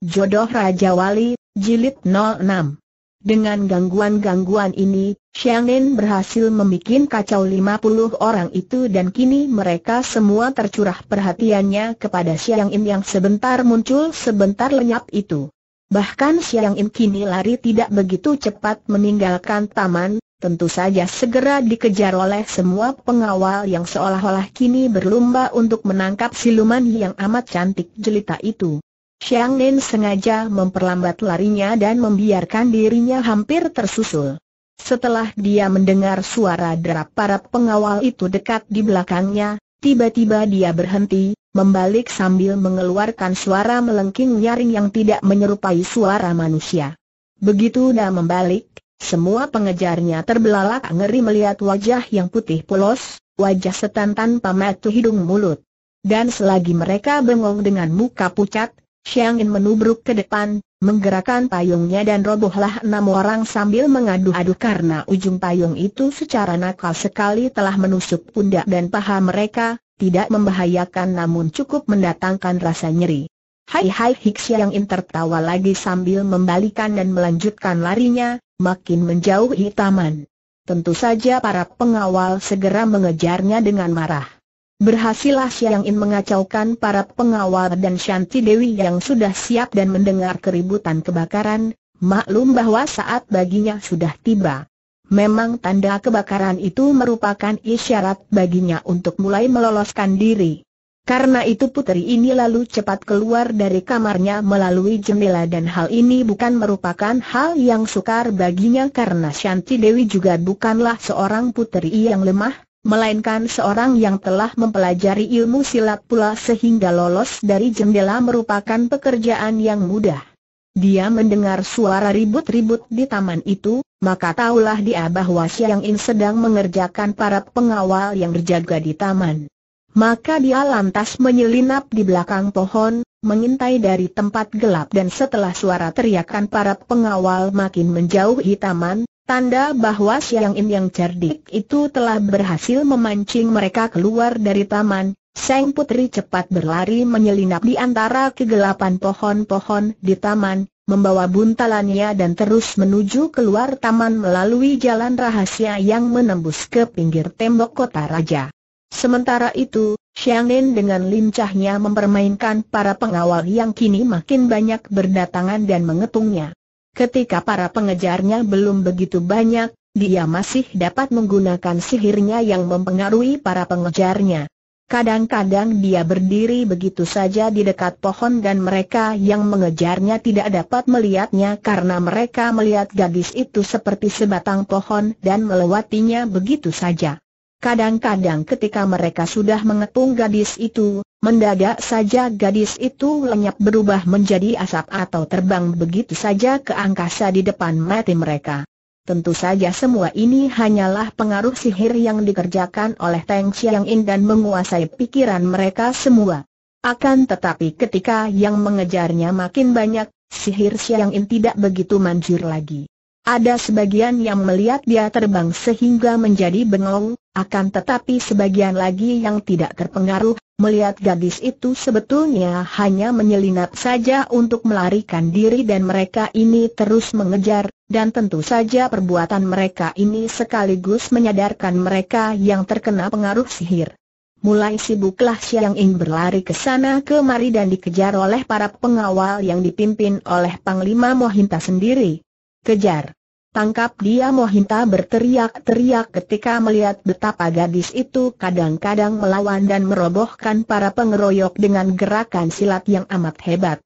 Jodoh Raja Wali, Jilid 06 Dengan gangguan-gangguan ini, Nen berhasil membuat kacau 50 orang itu dan kini mereka semua tercurah perhatiannya kepada Xiangin yang sebentar muncul sebentar lenyap itu. Bahkan Xiangin kini lari tidak begitu cepat meninggalkan taman, tentu saja segera dikejar oleh semua pengawal yang seolah-olah kini berlomba untuk menangkap siluman yang amat cantik jelita itu. Xiang Nen sengaja memperlambat larinya dan membiarkan dirinya hampir tersusul. Setelah dia mendengar suara derap para pengawal itu dekat di belakangnya, tiba-tiba dia berhenti, membalik sambil mengeluarkan suara melengking nyaring yang tidak menyerupai suara manusia. Begitu dia membalik, semua pengejarnya terbelalak ngeri melihat wajah yang putih polos, wajah setan tanpa mata hidung mulut. Dan selagi mereka bengong dengan muka pucat, Xiang In menubruk ke depan, menggerakkan payungnya dan robohlah enam orang sambil mengadu-adu karena ujung payung itu secara nakal sekali telah menusuk pundak dan paha mereka, tidak membahayakan namun cukup mendatangkan rasa nyeri. Hai hai Hik Xiang In tertawa lagi sambil membalikan dan melanjutkan larinya, makin menjauhi taman. Tentu saja para pengawal segera mengejarnya dengan marah. Berhasillah Siang In mengacaukan para pengawal dan Shanti Dewi yang sudah siap dan mendengar keributan kebakaran, maklum bahwa saat baginya sudah tiba. Memang tanda kebakaran itu merupakan isyarat baginya untuk mulai meloloskan diri. Karena itu putri ini lalu cepat keluar dari kamarnya melalui jendela dan hal ini bukan merupakan hal yang sukar baginya karena Shanti Dewi juga bukanlah seorang putri yang lemah, melainkan seorang yang telah mempelajari ilmu silat pula sehingga lolos dari jendela merupakan pekerjaan yang mudah. Dia mendengar suara ribut-ribut di taman itu, maka taulah dia bahwa siang In sedang mengerjakan para pengawal yang berjaga di taman. Maka dia lantas menyelinap di belakang pohon, mengintai dari tempat gelap dan setelah suara teriakan para pengawal makin menjauhi taman, Tanda bahwa Siang in yang cerdik itu telah berhasil memancing mereka keluar dari taman, Sang Putri cepat berlari menyelinap di antara kegelapan pohon-pohon di taman, membawa buntalannya dan terus menuju keluar taman melalui jalan rahasia yang menembus ke pinggir tembok kota raja. Sementara itu, Nen dengan lincahnya mempermainkan para pengawal yang kini makin banyak berdatangan dan mengetungnya. Ketika para pengejarnya belum begitu banyak, dia masih dapat menggunakan sihirnya yang mempengaruhi para pengejarnya. Kadang-kadang dia berdiri begitu saja di dekat pohon dan mereka yang mengejarnya tidak dapat melihatnya karena mereka melihat gadis itu seperti sebatang pohon dan melewatinya begitu saja. Kadang-kadang ketika mereka sudah mengepung gadis itu, mendadak saja gadis itu lenyap berubah menjadi asap atau terbang begitu saja ke angkasa di depan mati mereka. Tentu saja semua ini hanyalah pengaruh sihir yang dikerjakan oleh Teng Xiangin dan menguasai pikiran mereka semua. Akan tetapi ketika yang mengejarnya makin banyak, sihir Xiangin tidak begitu manjur lagi. Ada sebagian yang melihat dia terbang sehingga menjadi bengong, akan tetapi sebagian lagi yang tidak terpengaruh, melihat gadis itu sebetulnya hanya menyelinap saja untuk melarikan diri dan mereka ini terus mengejar, dan tentu saja perbuatan mereka ini sekaligus menyadarkan mereka yang terkena pengaruh sihir. Mulai sibuklah yang ingin berlari ke sana kemari dan dikejar oleh para pengawal yang dipimpin oleh Panglima Mohinta sendiri. Kejar! Tangkap dia Mohinta berteriak-teriak ketika melihat betapa gadis itu kadang-kadang melawan dan merobohkan para pengeroyok dengan gerakan silat yang amat hebat.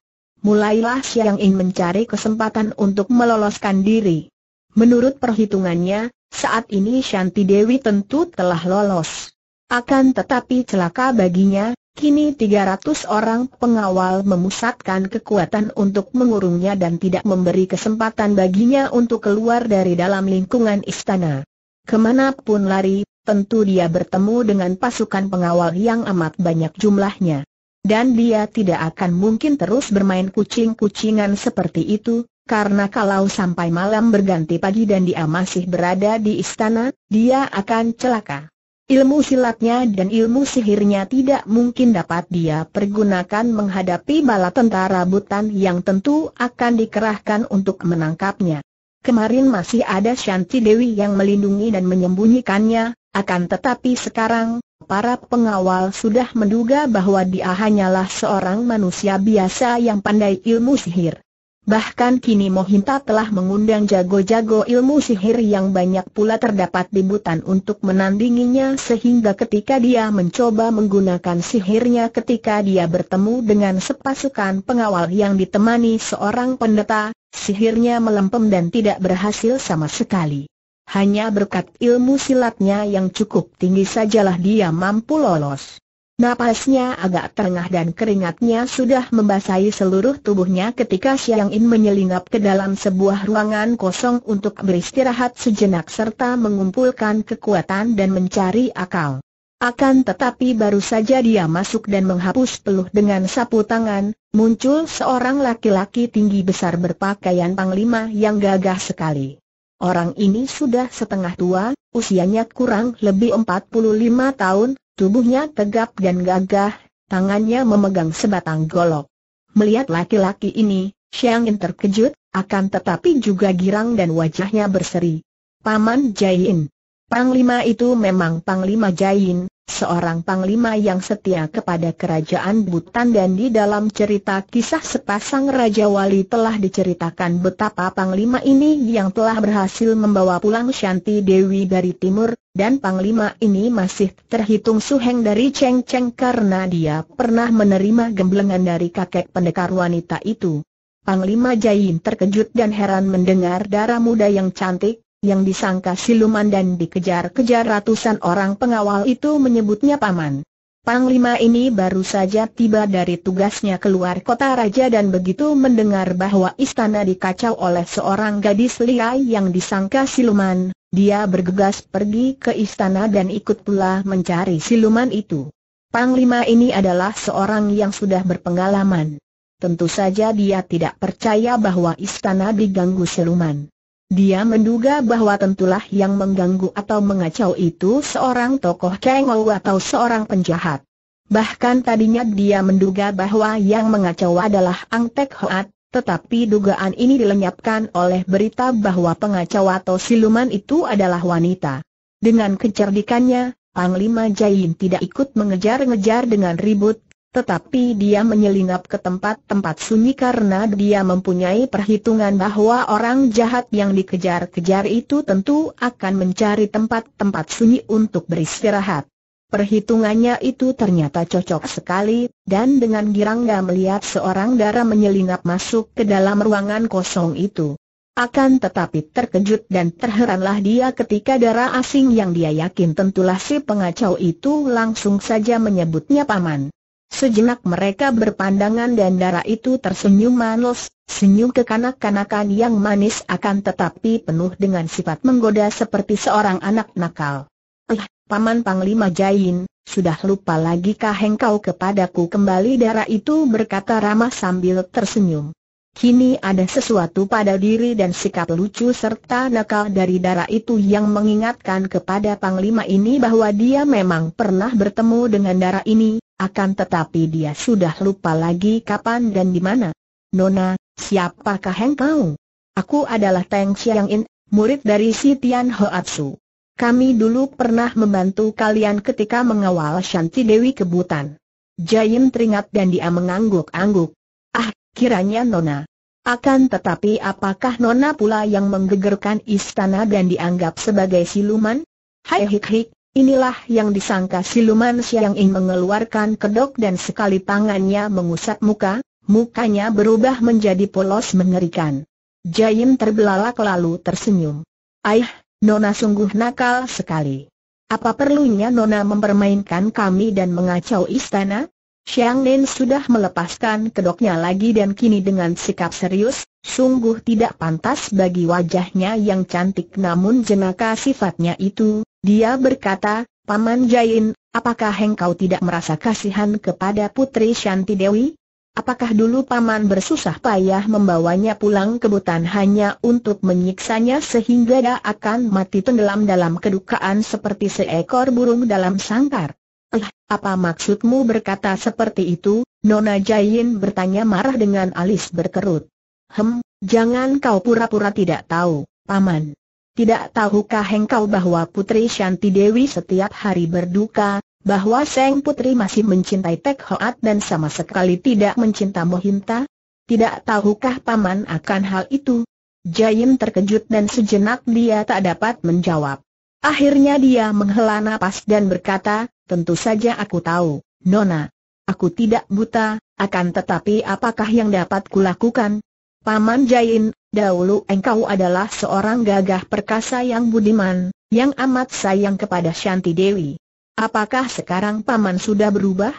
Mulailah Siang In mencari kesempatan untuk meloloskan diri. Menurut perhitungannya, saat ini Shanti Dewi tentu telah lolos. Akan tetapi celaka baginya, Kini 300 orang pengawal memusatkan kekuatan untuk mengurungnya dan tidak memberi kesempatan baginya untuk keluar dari dalam lingkungan istana. Kemanapun lari, tentu dia bertemu dengan pasukan pengawal yang amat banyak jumlahnya. Dan dia tidak akan mungkin terus bermain kucing-kucingan seperti itu, karena kalau sampai malam berganti pagi dan dia masih berada di istana, dia akan celaka. Ilmu silatnya dan ilmu sihirnya tidak mungkin dapat dia pergunakan menghadapi bala tentara butan yang tentu akan dikerahkan untuk menangkapnya. Kemarin masih ada Shanti Dewi yang melindungi dan menyembunyikannya, akan tetapi sekarang, para pengawal sudah menduga bahwa dia hanyalah seorang manusia biasa yang pandai ilmu sihir. Bahkan kini Mohinta telah mengundang jago-jago ilmu sihir yang banyak pula terdapat di butan untuk menandinginya sehingga ketika dia mencoba menggunakan sihirnya ketika dia bertemu dengan sepasukan pengawal yang ditemani seorang pendeta, sihirnya melempem dan tidak berhasil sama sekali. Hanya berkat ilmu silatnya yang cukup tinggi sajalah dia mampu lolos. Napasnya agak terengah dan keringatnya sudah membasahi seluruh tubuhnya ketika Xiang In menyelinap ke dalam sebuah ruangan kosong untuk beristirahat sejenak serta mengumpulkan kekuatan dan mencari akal. Akan tetapi baru saja dia masuk dan menghapus peluh dengan sapu tangan, muncul seorang laki-laki tinggi besar berpakaian panglima yang gagah sekali. Orang ini sudah setengah tua, usianya kurang lebih 45 tahun, Tubuhnya tegap dan gagah, tangannya memegang sebatang golok. Melihat laki-laki ini, Xiang In terkejut, akan tetapi juga girang dan wajahnya berseri. Paman Jain. Panglima itu memang Panglima Jain, seorang panglima yang setia kepada kerajaan Butan dan di dalam cerita kisah sepasang Raja Wali telah diceritakan betapa panglima ini yang telah berhasil membawa pulang Shanti Dewi dari timur, dan panglima ini masih terhitung suheng dari Cheng Cheng karena dia pernah menerima gemblengan dari kakek pendekar wanita itu. Panglima Jain terkejut dan heran mendengar darah muda yang cantik, yang disangka siluman dan dikejar-kejar ratusan orang pengawal itu menyebutnya paman. Panglima ini baru saja tiba dari tugasnya keluar kota raja dan begitu mendengar bahwa istana dikacau oleh seorang gadis liar yang disangka siluman, dia bergegas pergi ke istana dan ikut pula mencari siluman itu. Panglima ini adalah seorang yang sudah berpengalaman. Tentu saja dia tidak percaya bahwa istana diganggu siluman. Dia menduga bahwa tentulah yang mengganggu atau mengacau itu seorang tokoh kengau atau seorang penjahat. Bahkan tadinya dia menduga bahwa yang mengacau adalah Ang Tek Hoat, tetapi dugaan ini dilenyapkan oleh berita bahwa pengacau atau siluman itu adalah wanita. Dengan kecerdikannya, Panglima Jain tidak ikut mengejar-ngejar dengan ribut, tetapi dia menyelinap ke tempat-tempat sunyi karena dia mempunyai perhitungan bahwa orang jahat yang dikejar-kejar itu tentu akan mencari tempat-tempat sunyi untuk beristirahat. Perhitungannya itu ternyata cocok sekali, dan dengan girangga melihat seorang dara menyelinap masuk ke dalam ruangan kosong itu. Akan tetapi terkejut dan terheranlah dia ketika dara asing yang dia yakin tentulah si pengacau itu langsung saja menyebutnya paman. Sejenak mereka berpandangan dan darah itu tersenyum manis, senyum kekanak-kanakan yang manis akan tetapi penuh dengan sifat menggoda seperti seorang anak nakal. Eh, Paman Panglima Jain, sudah lupa lagi kah engkau kepadaku kembali darah itu berkata ramah sambil tersenyum. Kini ada sesuatu pada diri dan sikap lucu serta nakal dari darah itu yang mengingatkan kepada Panglima ini bahwa dia memang pernah bertemu dengan darah ini, akan tetapi dia sudah lupa lagi kapan dan di mana. Nona, siapakah engkau? Aku adalah Teng Chiang In, murid dari si Tian Hoatsu. Kami dulu pernah membantu kalian ketika mengawal Shanti Dewi Kebutan. Jaim teringat dan dia mengangguk-angguk. Ah, kiranya Nona. Akan tetapi apakah Nona pula yang menggegerkan istana dan dianggap sebagai siluman? Hai hik hik, inilah yang disangka siluman Siang Ing mengeluarkan kedok dan sekali tangannya mengusap muka, mukanya berubah menjadi polos mengerikan. Jaim terbelalak lalu tersenyum. Aih, Nona sungguh nakal sekali. Apa perlunya Nona mempermainkan kami dan mengacau istana? Xiang Nen sudah melepaskan kedoknya lagi dan kini dengan sikap serius, sungguh tidak pantas bagi wajahnya yang cantik namun jenaka sifatnya itu, dia berkata, Paman Jain, apakah engkau tidak merasa kasihan kepada Putri Shanti Dewi? Apakah dulu Paman bersusah payah membawanya pulang ke hutan hanya untuk menyiksanya sehingga dia akan mati tenggelam dalam kedukaan seperti seekor burung dalam sangkar? Eh, apa maksudmu berkata seperti itu? Nona Jain bertanya marah dengan alis berkerut. Hem, jangan kau pura-pura tidak tahu, Paman. Tidak tahukah engkau bahwa Putri Shanti Dewi setiap hari berduka, bahwa Seng Putri masih mencintai Tek Hoat dan sama sekali tidak mencinta Mohinta? Tidak tahukah Paman akan hal itu? Jaim terkejut dan sejenak dia tak dapat menjawab. Akhirnya dia menghela nafas dan berkata, Tentu saja aku tahu, Nona. Aku tidak buta, akan tetapi apakah yang dapat kulakukan? Paman Jain, dahulu engkau adalah seorang gagah perkasa yang budiman, yang amat sayang kepada Shanti Dewi. Apakah sekarang Paman sudah berubah?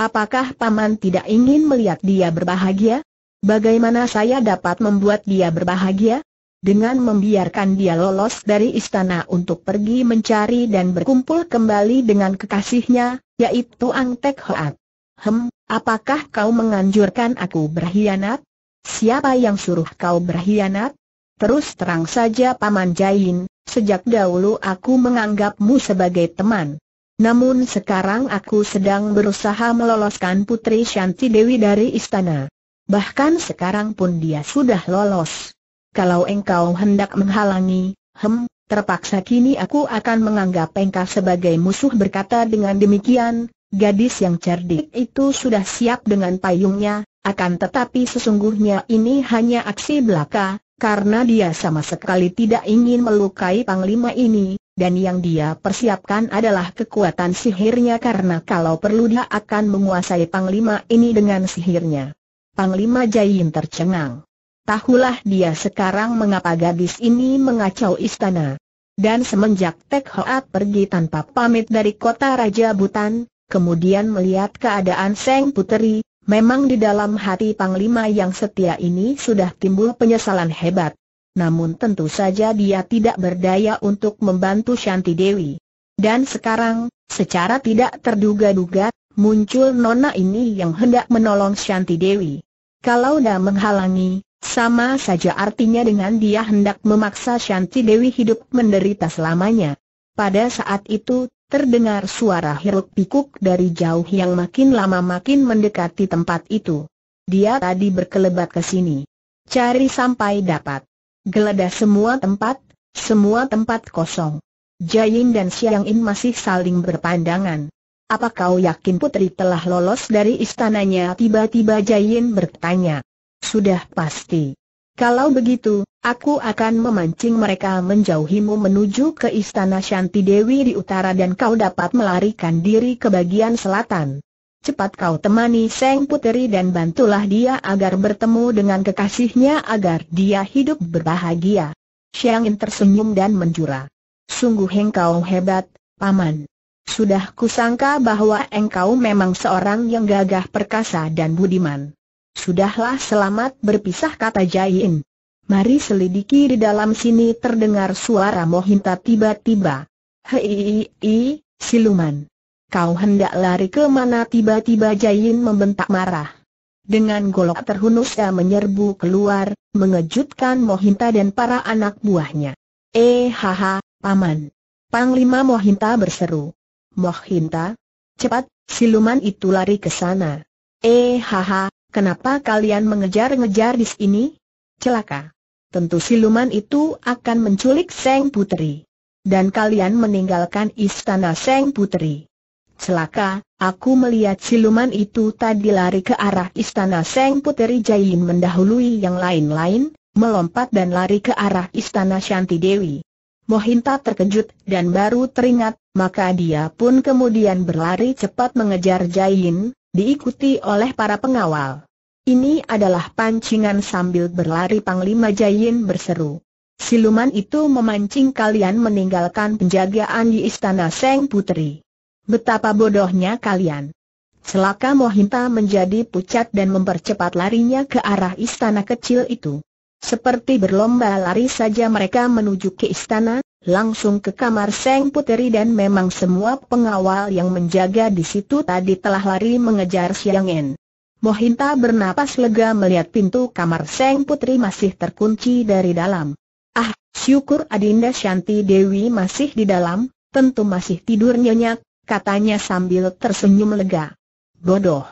Apakah Paman tidak ingin melihat dia berbahagia? Bagaimana saya dapat membuat dia berbahagia? dengan membiarkan dia lolos dari istana untuk pergi mencari dan berkumpul kembali dengan kekasihnya, yaitu Ang Tek Hoat. Hem, apakah kau menganjurkan aku berkhianat? Siapa yang suruh kau berkhianat? Terus terang saja Paman Jain, sejak dahulu aku menganggapmu sebagai teman. Namun sekarang aku sedang berusaha meloloskan Putri Shanti Dewi dari istana. Bahkan sekarang pun dia sudah lolos kalau engkau hendak menghalangi, hem, terpaksa kini aku akan menganggap engkau sebagai musuh berkata dengan demikian, gadis yang cerdik itu sudah siap dengan payungnya, akan tetapi sesungguhnya ini hanya aksi belaka, karena dia sama sekali tidak ingin melukai Panglima ini, dan yang dia persiapkan adalah kekuatan sihirnya karena kalau perlu dia akan menguasai Panglima ini dengan sihirnya. Panglima Jain tercengang. Tahulah dia sekarang mengapa gadis ini mengacau istana. Dan semenjak Tek Hoat pergi tanpa pamit dari kota Raja Butan, kemudian melihat keadaan Seng Puteri, memang di dalam hati Panglima yang setia ini sudah timbul penyesalan hebat. Namun tentu saja dia tidak berdaya untuk membantu Shanti Dewi. Dan sekarang, secara tidak terduga-duga, muncul nona ini yang hendak menolong Shanti Dewi. Kalau dah menghalangi, sama saja artinya dengan dia hendak memaksa Shanti Dewi hidup menderita selamanya. Pada saat itu, terdengar suara hiruk pikuk dari jauh yang makin lama makin mendekati tempat itu. Dia tadi berkelebat ke sini. Cari sampai dapat. Geledah semua tempat, semua tempat kosong. Jayin dan Siang In masih saling berpandangan. Apa kau yakin putri telah lolos dari istananya? Tiba-tiba Jayin bertanya. Sudah pasti. Kalau begitu, aku akan memancing mereka menjauhimu menuju ke istana Shanti Dewi di utara dan kau dapat melarikan diri ke bagian selatan. Cepat kau temani Seng Puteri dan bantulah dia agar bertemu dengan kekasihnya agar dia hidup berbahagia. Xiang In tersenyum dan menjura. Sungguh engkau hebat, Paman. Sudah kusangka bahwa engkau memang seorang yang gagah perkasa dan budiman. Sudahlah selamat berpisah kata Jain. Mari selidiki di dalam sini terdengar suara Mohinta tiba-tiba. Hei, siluman. Kau hendak lari ke mana tiba-tiba Jain membentak marah. Dengan golok terhunus ia menyerbu keluar, mengejutkan Mohinta dan para anak buahnya. Eh haha, paman. Panglima Mohinta berseru. Mohinta, cepat, siluman itu lari ke sana. Eh haha, Kenapa kalian mengejar-ngejar di sini? Celaka. Tentu siluman itu akan menculik Seng Putri. Dan kalian meninggalkan istana Seng Putri. Celaka, aku melihat siluman itu tadi lari ke arah istana Seng Putri Jain mendahului yang lain-lain, melompat dan lari ke arah istana Shanti Dewi. Mohinta terkejut dan baru teringat, maka dia pun kemudian berlari cepat mengejar Jain, diikuti oleh para pengawal. Ini adalah pancingan sambil berlari Panglima Jayin berseru. Siluman itu memancing kalian meninggalkan penjagaan di istana Seng Putri. Betapa bodohnya kalian. Selaka Mohinta menjadi pucat dan mempercepat larinya ke arah istana kecil itu. Seperti berlomba lari saja mereka menuju ke istana, langsung ke kamar Seng Puteri dan memang semua pengawal yang menjaga di situ tadi telah lari mengejar Siang En. Mohinta bernapas lega melihat pintu kamar Seng Putri masih terkunci dari dalam. Ah, syukur Adinda Shanti Dewi masih di dalam, tentu masih tidur nyenyak, katanya sambil tersenyum lega. Bodoh.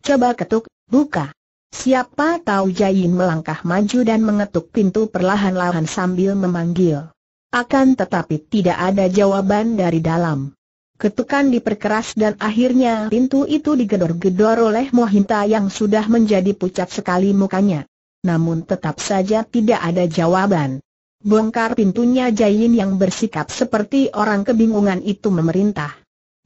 Coba ketuk, buka. Siapa tahu Jain melangkah maju dan mengetuk pintu perlahan-lahan sambil memanggil. Akan tetapi tidak ada jawaban dari dalam. Ketukan diperkeras dan akhirnya pintu itu digedor-gedor oleh Mohinta yang sudah menjadi pucat sekali mukanya. Namun tetap saja tidak ada jawaban. Bongkar pintunya Jain yang bersikap seperti orang kebingungan itu memerintah.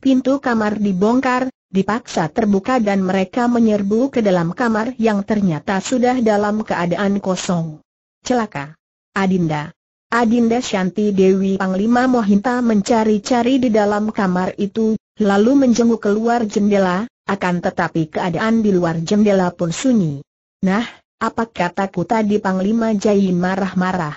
Pintu kamar dibongkar, dipaksa terbuka dan mereka menyerbu ke dalam kamar yang ternyata sudah dalam keadaan kosong. Celaka. Adinda. Adinda Shanti Dewi Panglima Mohinta mencari-cari di dalam kamar itu, lalu menjenguk keluar jendela, akan tetapi keadaan di luar jendela pun sunyi. Nah, apa kataku tadi Panglima Jai marah-marah?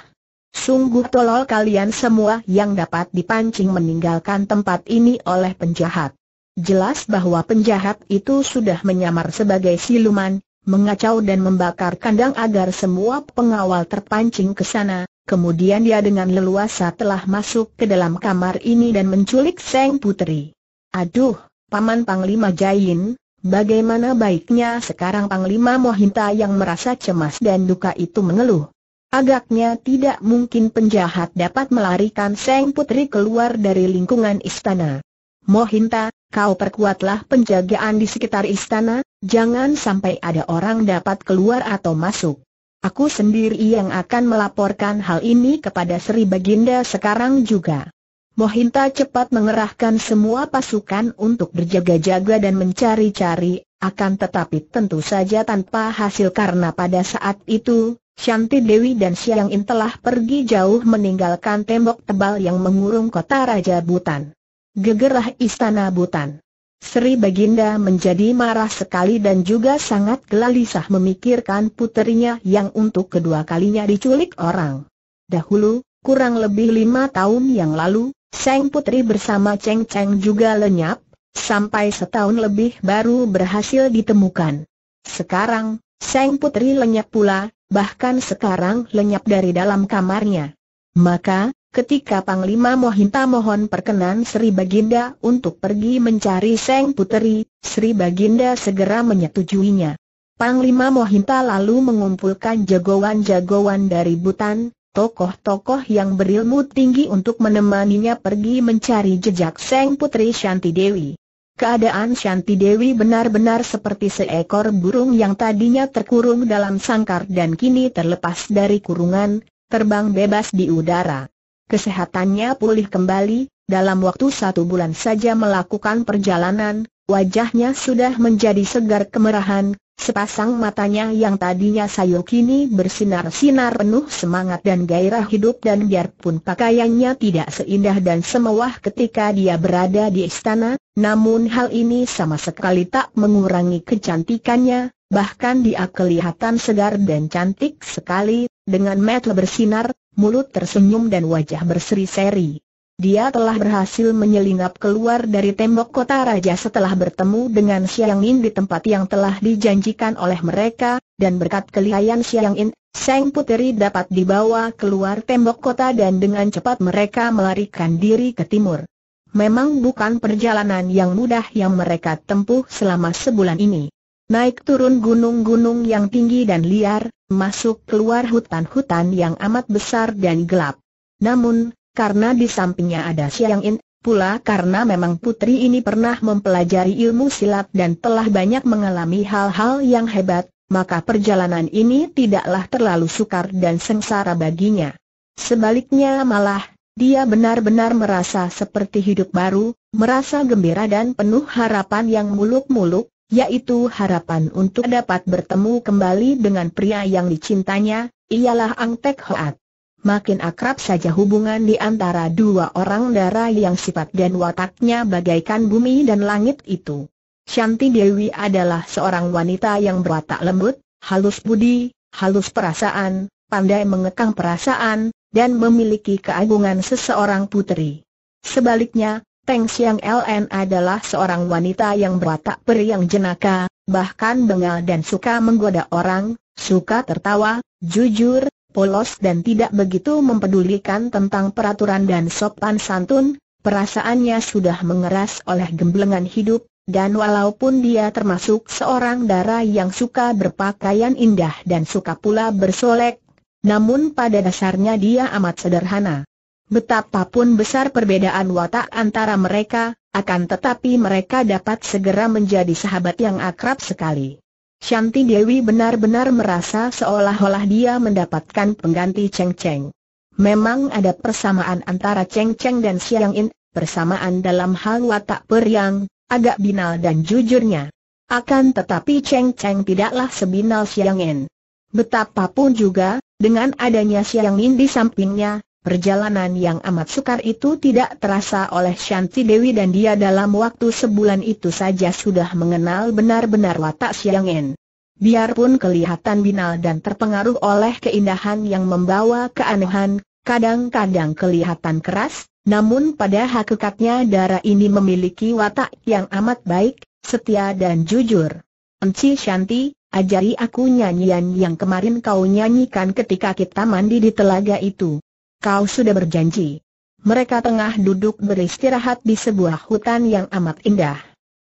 Sungguh tolol kalian semua yang dapat dipancing meninggalkan tempat ini oleh penjahat. Jelas bahwa penjahat itu sudah menyamar sebagai siluman, mengacau dan membakar kandang agar semua pengawal terpancing ke sana, Kemudian dia dengan leluasa telah masuk ke dalam kamar ini dan menculik Seng Putri. Aduh, Paman Panglima Jain, bagaimana baiknya sekarang Panglima Mohinta yang merasa cemas dan duka itu mengeluh. Agaknya tidak mungkin penjahat dapat melarikan Seng Putri keluar dari lingkungan istana. Mohinta, kau perkuatlah penjagaan di sekitar istana, jangan sampai ada orang dapat keluar atau masuk. Aku sendiri yang akan melaporkan hal ini kepada Sri Baginda sekarang juga. Mohinta cepat mengerahkan semua pasukan untuk berjaga-jaga dan mencari-cari, akan tetapi tentu saja tanpa hasil karena pada saat itu, Shanti Dewi dan Siang In telah pergi jauh meninggalkan tembok tebal yang mengurung kota Raja Butan. Gegerah Istana Butan Sri Baginda menjadi marah sekali dan juga sangat gelisah memikirkan puterinya yang untuk kedua kalinya diculik orang. Dahulu, kurang lebih lima tahun yang lalu, Seng Putri bersama Cheng Cheng juga lenyap, sampai setahun lebih baru berhasil ditemukan. Sekarang, Seng Putri lenyap pula, bahkan sekarang lenyap dari dalam kamarnya. Maka, Ketika Panglima Mohinta mohon perkenan Sri Baginda untuk pergi mencari Seng Puteri, Sri Baginda segera menyetujuinya. Panglima Mohinta lalu mengumpulkan jagoan-jagoan dari Butan, tokoh-tokoh yang berilmu tinggi untuk menemaninya pergi mencari jejak Seng Putri Shanti Dewi. Keadaan Shanti Dewi benar-benar seperti seekor burung yang tadinya terkurung dalam sangkar dan kini terlepas dari kurungan, terbang bebas di udara. Kesehatannya pulih kembali, dalam waktu satu bulan saja melakukan perjalanan, wajahnya sudah menjadi segar kemerahan, sepasang matanya yang tadinya sayu kini bersinar-sinar penuh semangat dan gairah hidup dan biarpun pakaiannya tidak seindah dan semewah ketika dia berada di istana, namun hal ini sama sekali tak mengurangi kecantikannya, bahkan dia kelihatan segar dan cantik sekali, dengan mata bersinar, mulut tersenyum dan wajah berseri-seri. Dia telah berhasil menyelinap keluar dari tembok kota raja setelah bertemu dengan Xiang In di tempat yang telah dijanjikan oleh mereka, dan berkat kelihayan Xiang In, Sang Puteri dapat dibawa keluar tembok kota dan dengan cepat mereka melarikan diri ke timur. Memang bukan perjalanan yang mudah yang mereka tempuh selama sebulan ini. Naik turun gunung-gunung yang tinggi dan liar, masuk keluar hutan-hutan yang amat besar dan gelap. Namun, karena di sampingnya ada Siangin In, pula karena memang putri ini pernah mempelajari ilmu silat dan telah banyak mengalami hal-hal yang hebat, maka perjalanan ini tidaklah terlalu sukar dan sengsara baginya. Sebaliknya malah, dia benar-benar merasa seperti hidup baru, merasa gembira dan penuh harapan yang muluk-muluk, yaitu harapan untuk dapat bertemu kembali dengan pria yang dicintanya, ialah Ang Tek Hoat. Makin akrab saja hubungan di antara dua orang darah yang sifat dan wataknya bagaikan bumi dan langit itu. Shanti Dewi adalah seorang wanita yang berwatak lembut, halus budi, halus perasaan, pandai mengekang perasaan, dan memiliki keagungan seseorang putri. Sebaliknya, Teng Xiang LN adalah seorang wanita yang berwatak peri yang jenaka, bahkan bengal dan suka menggoda orang, suka tertawa, jujur, polos dan tidak begitu mempedulikan tentang peraturan dan sopan santun, perasaannya sudah mengeras oleh gemblengan hidup, dan walaupun dia termasuk seorang dara yang suka berpakaian indah dan suka pula bersolek, namun pada dasarnya dia amat sederhana. Betapapun besar perbedaan watak antara mereka, akan tetapi mereka dapat segera menjadi sahabat yang akrab sekali. Shanti Dewi benar-benar merasa seolah-olah dia mendapatkan pengganti Cheng Cheng. Memang ada persamaan antara Cheng Cheng dan Siang In, persamaan dalam hal watak periang, agak binal dan jujurnya. Akan tetapi Cheng Cheng tidaklah sebinal Siang In. Betapapun juga, dengan adanya Siang In di sampingnya, Perjalanan yang amat sukar itu tidak terasa oleh Shanti Dewi dan dia dalam waktu sebulan itu saja sudah mengenal benar-benar watak Siang En. Biarpun kelihatan binal dan terpengaruh oleh keindahan yang membawa keanehan, kadang-kadang kelihatan keras, namun pada hakikatnya darah ini memiliki watak yang amat baik, setia dan jujur. Enci Shanti, ajari aku nyanyian yang kemarin kau nyanyikan ketika kita mandi di telaga itu kau sudah berjanji. Mereka tengah duduk beristirahat di sebuah hutan yang amat indah.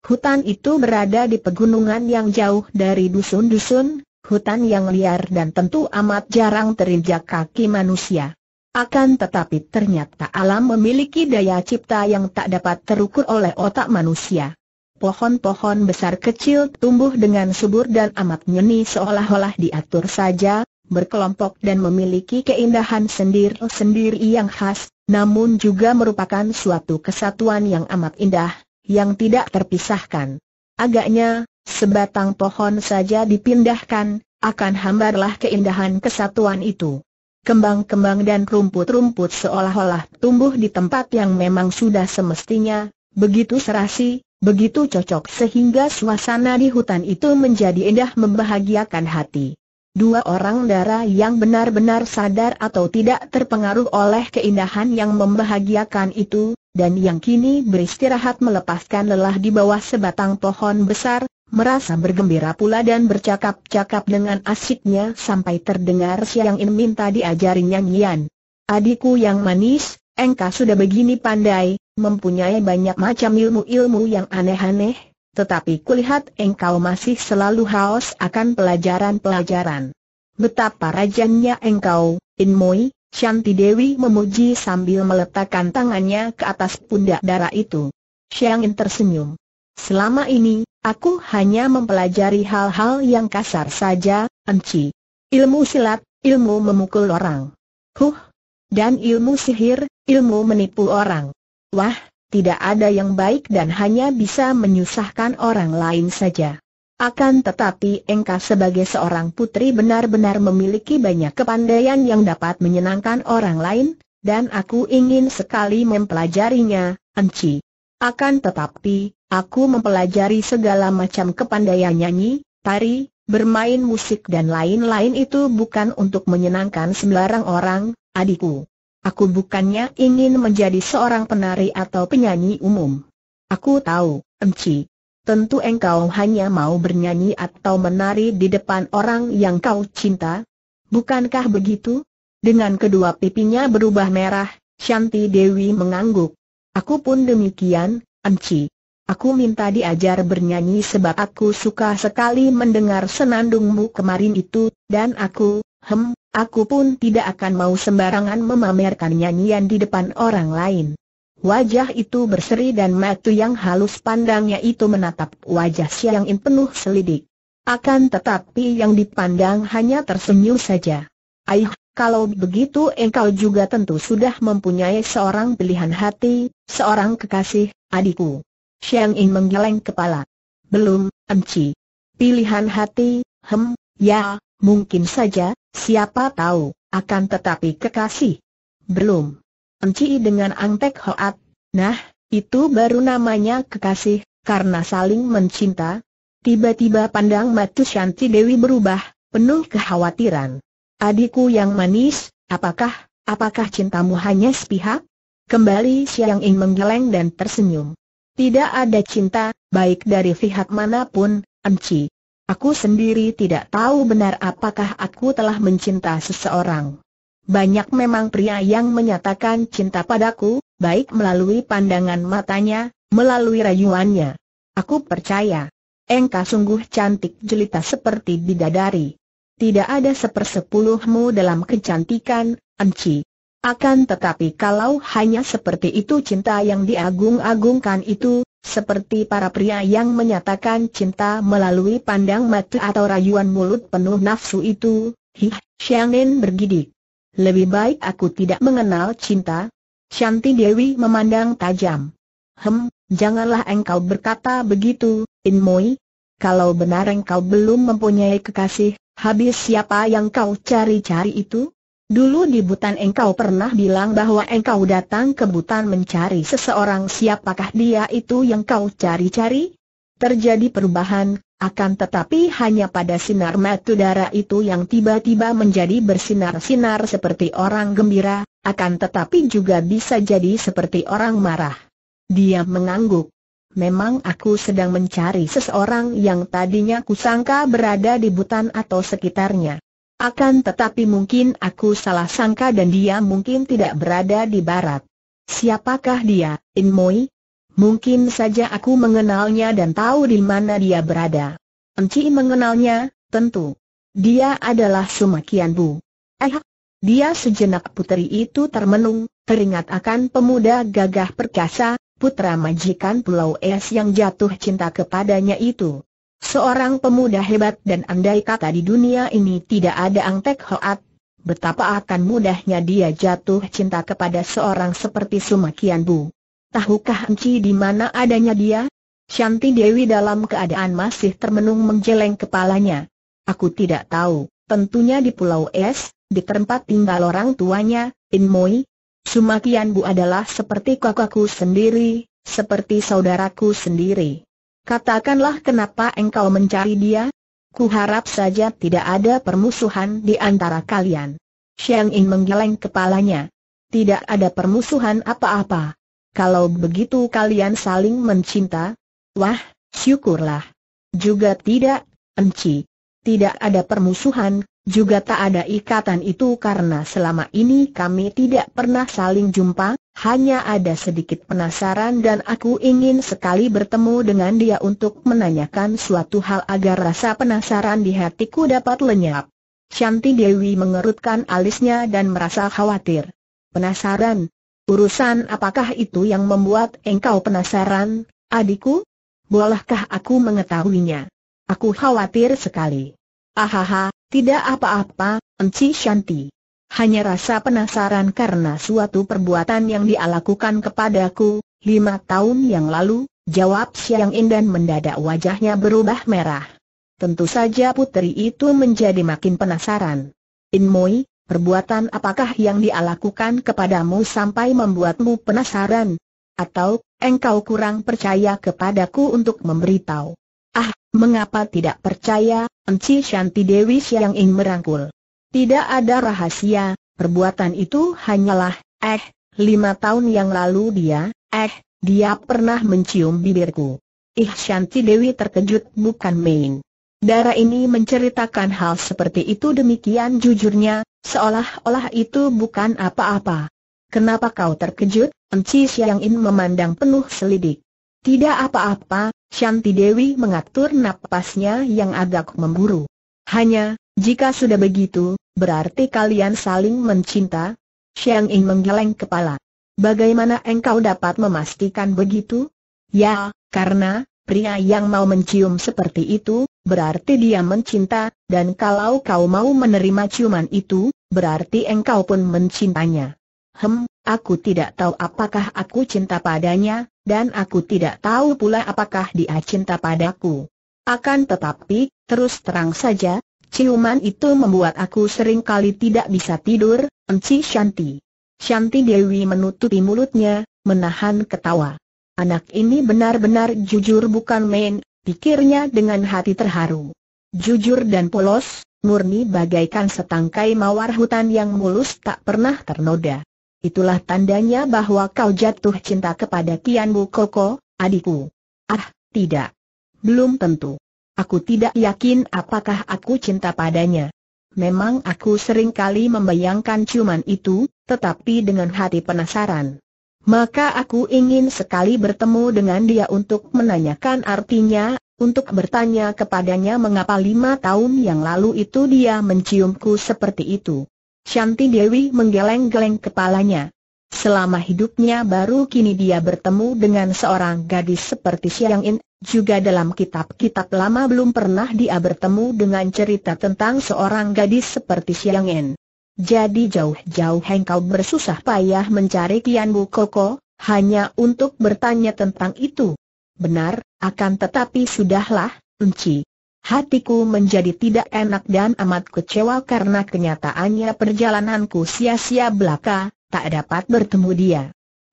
Hutan itu berada di pegunungan yang jauh dari dusun-dusun, hutan yang liar dan tentu amat jarang terinjak kaki manusia. Akan tetapi ternyata alam memiliki daya cipta yang tak dapat terukur oleh otak manusia. Pohon-pohon besar kecil tumbuh dengan subur dan amat nyeni seolah-olah diatur saja, berkelompok dan memiliki keindahan sendiri-sendiri yang khas, namun juga merupakan suatu kesatuan yang amat indah, yang tidak terpisahkan. Agaknya, sebatang pohon saja dipindahkan, akan hambarlah keindahan kesatuan itu. Kembang-kembang dan rumput-rumput seolah-olah tumbuh di tempat yang memang sudah semestinya, begitu serasi, begitu cocok sehingga suasana di hutan itu menjadi indah membahagiakan hati. Dua orang dara yang benar-benar sadar atau tidak terpengaruh oleh keindahan yang membahagiakan itu, dan yang kini beristirahat melepaskan lelah di bawah sebatang pohon besar, merasa bergembira pula dan bercakap-cakap dengan asyiknya sampai terdengar Siang In minta diajari nyanyian. Adikku yang manis, engkau sudah begini pandai, mempunyai banyak macam ilmu-ilmu yang aneh-aneh, tetapi kulihat engkau masih selalu haus akan pelajaran-pelajaran. Betapa rajanya engkau, Inmoi, Shanti Dewi memuji sambil meletakkan tangannya ke atas pundak darah itu. Xiang tersenyum. Selama ini, aku hanya mempelajari hal-hal yang kasar saja, Enci. Ilmu silat, ilmu memukul orang. Huh! Dan ilmu sihir, ilmu menipu orang. Wah, tidak ada yang baik dan hanya bisa menyusahkan orang lain saja. Akan tetapi engkau sebagai seorang putri benar-benar memiliki banyak kepandaian yang dapat menyenangkan orang lain, dan aku ingin sekali mempelajarinya, Enci. Akan tetapi, aku mempelajari segala macam kepandaian nyanyi, tari, bermain musik dan lain-lain itu bukan untuk menyenangkan sembarang orang, adikku. Aku bukannya ingin menjadi seorang penari atau penyanyi umum. Aku tahu, Enci. Tentu engkau hanya mau bernyanyi atau menari di depan orang yang kau cinta. Bukankah begitu? Dengan kedua pipinya berubah merah, Shanti Dewi mengangguk. Aku pun demikian, Enci. Aku minta diajar bernyanyi sebab aku suka sekali mendengar senandungmu kemarin itu, dan aku, Hem, aku pun tidak akan mau sembarangan memamerkan nyanyian di depan orang lain. Wajah itu berseri dan matu yang halus pandangnya itu menatap wajah Siang In penuh selidik. Akan tetapi yang dipandang hanya tersenyum saja. Aih, kalau begitu engkau juga tentu sudah mempunyai seorang pilihan hati, seorang kekasih, adikku. Xiang In menggeleng kepala. Belum, enci. Pilihan hati, hem, ya, Mungkin saja, siapa tahu, akan tetapi kekasih. Belum. Enci dengan Angtek Hoat, nah, itu baru namanya kekasih, karena saling mencinta. Tiba-tiba pandang Matu Shanti Dewi berubah, penuh kekhawatiran. Adikku yang manis, apakah, apakah cintamu hanya sepihak? Kembali Siang Ing menggeleng dan tersenyum. Tidak ada cinta, baik dari pihak manapun, Enci. Aku sendiri tidak tahu benar apakah aku telah mencinta seseorang. Banyak memang pria yang menyatakan cinta padaku, baik melalui pandangan matanya, melalui rayuannya. Aku percaya. Engkau sungguh cantik jelita seperti bidadari. Tidak ada sepersepuluhmu dalam kecantikan, Enci. Akan tetapi kalau hanya seperti itu cinta yang diagung-agungkan itu, seperti para pria yang menyatakan cinta melalui pandang mata atau rayuan mulut penuh nafsu itu, Hih, Xiangin bergidik. Lebih baik aku tidak mengenal cinta. Shanti Dewi memandang tajam. Hem, janganlah engkau berkata begitu, Inmoi. Kalau benar engkau belum mempunyai kekasih, habis siapa yang kau cari-cari itu? Dulu di Butan engkau pernah bilang bahwa engkau datang ke Butan mencari seseorang siapakah dia itu yang kau cari-cari? Terjadi perubahan, akan tetapi hanya pada sinar matu darah itu yang tiba-tiba menjadi bersinar-sinar seperti orang gembira, akan tetapi juga bisa jadi seperti orang marah. Dia mengangguk. Memang aku sedang mencari seseorang yang tadinya kusangka berada di Butan atau sekitarnya. Akan tetapi mungkin aku salah sangka dan dia mungkin tidak berada di barat. Siapakah dia, In Moi? Mungkin saja aku mengenalnya dan tahu di mana dia berada. Enci mengenalnya, tentu. Dia adalah Sumakian Bu. Eh, dia sejenak putri itu termenung, teringat akan pemuda gagah perkasa, putra majikan Pulau Es yang jatuh cinta kepadanya itu. Seorang pemuda hebat dan andai kata di dunia ini tidak ada Ang Tek Hoat, betapa akan mudahnya dia jatuh cinta kepada seorang seperti Sumakian Bu. Tahukah Enci di mana adanya dia? Shanti Dewi dalam keadaan masih termenung menjeleng kepalanya. Aku tidak tahu, tentunya di Pulau Es, di tempat tinggal orang tuanya, In Inmoi. Sumakian Bu adalah seperti kakakku sendiri, seperti saudaraku sendiri. Katakanlah kenapa engkau mencari dia? Kuharap saja tidak ada permusuhan di antara kalian. Xiang In menggeleng kepalanya. Tidak ada permusuhan apa-apa. Kalau begitu kalian saling mencinta? Wah, syukurlah. Juga tidak, Enci. Tidak ada permusuhan, juga tak ada ikatan itu karena selama ini kami tidak pernah saling jumpa, hanya ada sedikit penasaran dan aku ingin sekali bertemu dengan dia untuk menanyakan suatu hal agar rasa penasaran di hatiku dapat lenyap. Shanti Dewi mengerutkan alisnya dan merasa khawatir. Penasaran? Urusan apakah itu yang membuat engkau penasaran, adikku? Bolehkah aku mengetahuinya? Aku khawatir sekali. Ahaha, tidak apa-apa, Enci Shanti. Hanya rasa penasaran karena suatu perbuatan yang dia lakukan kepadaku, lima tahun yang lalu, jawab Siang In dan mendadak wajahnya berubah merah. Tentu saja putri itu menjadi makin penasaran. In Moi, perbuatan apakah yang dia lakukan kepadamu sampai membuatmu penasaran? Atau, engkau kurang percaya kepadaku untuk memberitahu? Ah, mengapa tidak percaya, Enci Shanti Dewi Siang In merangkul. Tidak ada rahasia, perbuatan itu hanyalah, eh, lima tahun yang lalu dia, eh, dia pernah mencium bibirku. Ih Shanti Dewi terkejut bukan main. Dara ini menceritakan hal seperti itu demikian jujurnya, seolah-olah itu bukan apa-apa. Kenapa kau terkejut? Enci Siang In memandang penuh selidik. Tidak apa-apa, Shanti Dewi mengatur napasnya yang agak memburu. Hanya, jika sudah begitu, berarti kalian saling mencinta? Xiang Ying menggeleng kepala. Bagaimana engkau dapat memastikan begitu? Ya, karena, pria yang mau mencium seperti itu, berarti dia mencinta, dan kalau kau mau menerima ciuman itu, berarti engkau pun mencintanya. Hem, aku tidak tahu apakah aku cinta padanya, dan aku tidak tahu pula apakah dia cinta padaku. Akan tetapi, terus terang saja, Ciuman itu membuat aku sering kali tidak bisa tidur, Enci Shanti. Shanti Dewi menutupi mulutnya, menahan ketawa. Anak ini benar-benar jujur bukan main, pikirnya dengan hati terharu. Jujur dan polos, murni bagaikan setangkai mawar hutan yang mulus tak pernah ternoda. Itulah tandanya bahwa kau jatuh cinta kepada Kian Bu Koko, adikku. Ah, tidak. Belum tentu. Aku tidak yakin apakah aku cinta padanya. Memang aku sering kali membayangkan cuman itu, tetapi dengan hati penasaran. Maka aku ingin sekali bertemu dengan dia untuk menanyakan artinya, untuk bertanya kepadanya mengapa lima tahun yang lalu itu dia menciumku seperti itu. Shanti Dewi menggeleng-geleng kepalanya. Selama hidupnya baru kini dia bertemu dengan seorang gadis seperti Siang In, juga dalam kitab-kitab lama belum pernah dia bertemu dengan cerita tentang seorang gadis seperti Siang En. Jadi jauh-jauh hengkau bersusah payah mencari Kian Bu Koko, hanya untuk bertanya tentang itu. Benar, akan tetapi sudahlah, Enci. Hatiku menjadi tidak enak dan amat kecewa karena kenyataannya perjalananku sia-sia belaka, tak dapat bertemu dia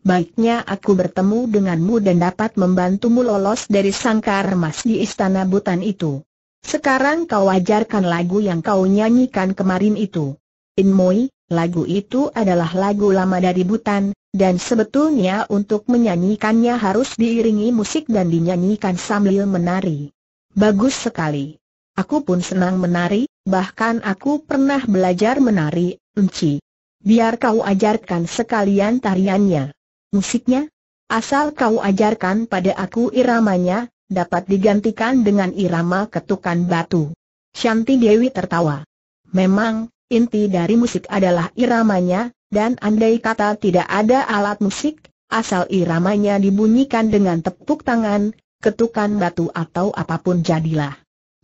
baiknya aku bertemu denganmu dan dapat membantumu lolos dari sangkar emas di istana butan itu. Sekarang kau ajarkan lagu yang kau nyanyikan kemarin itu. Inmoi, lagu itu adalah lagu lama dari butan, dan sebetulnya untuk menyanyikannya harus diiringi musik dan dinyanyikan sambil menari. Bagus sekali. Aku pun senang menari, bahkan aku pernah belajar menari, Enci. Biar kau ajarkan sekalian tariannya musiknya? Asal kau ajarkan pada aku iramanya, dapat digantikan dengan irama ketukan batu. Shanti Dewi tertawa. Memang, inti dari musik adalah iramanya, dan andai kata tidak ada alat musik, asal iramanya dibunyikan dengan tepuk tangan, ketukan batu atau apapun jadilah.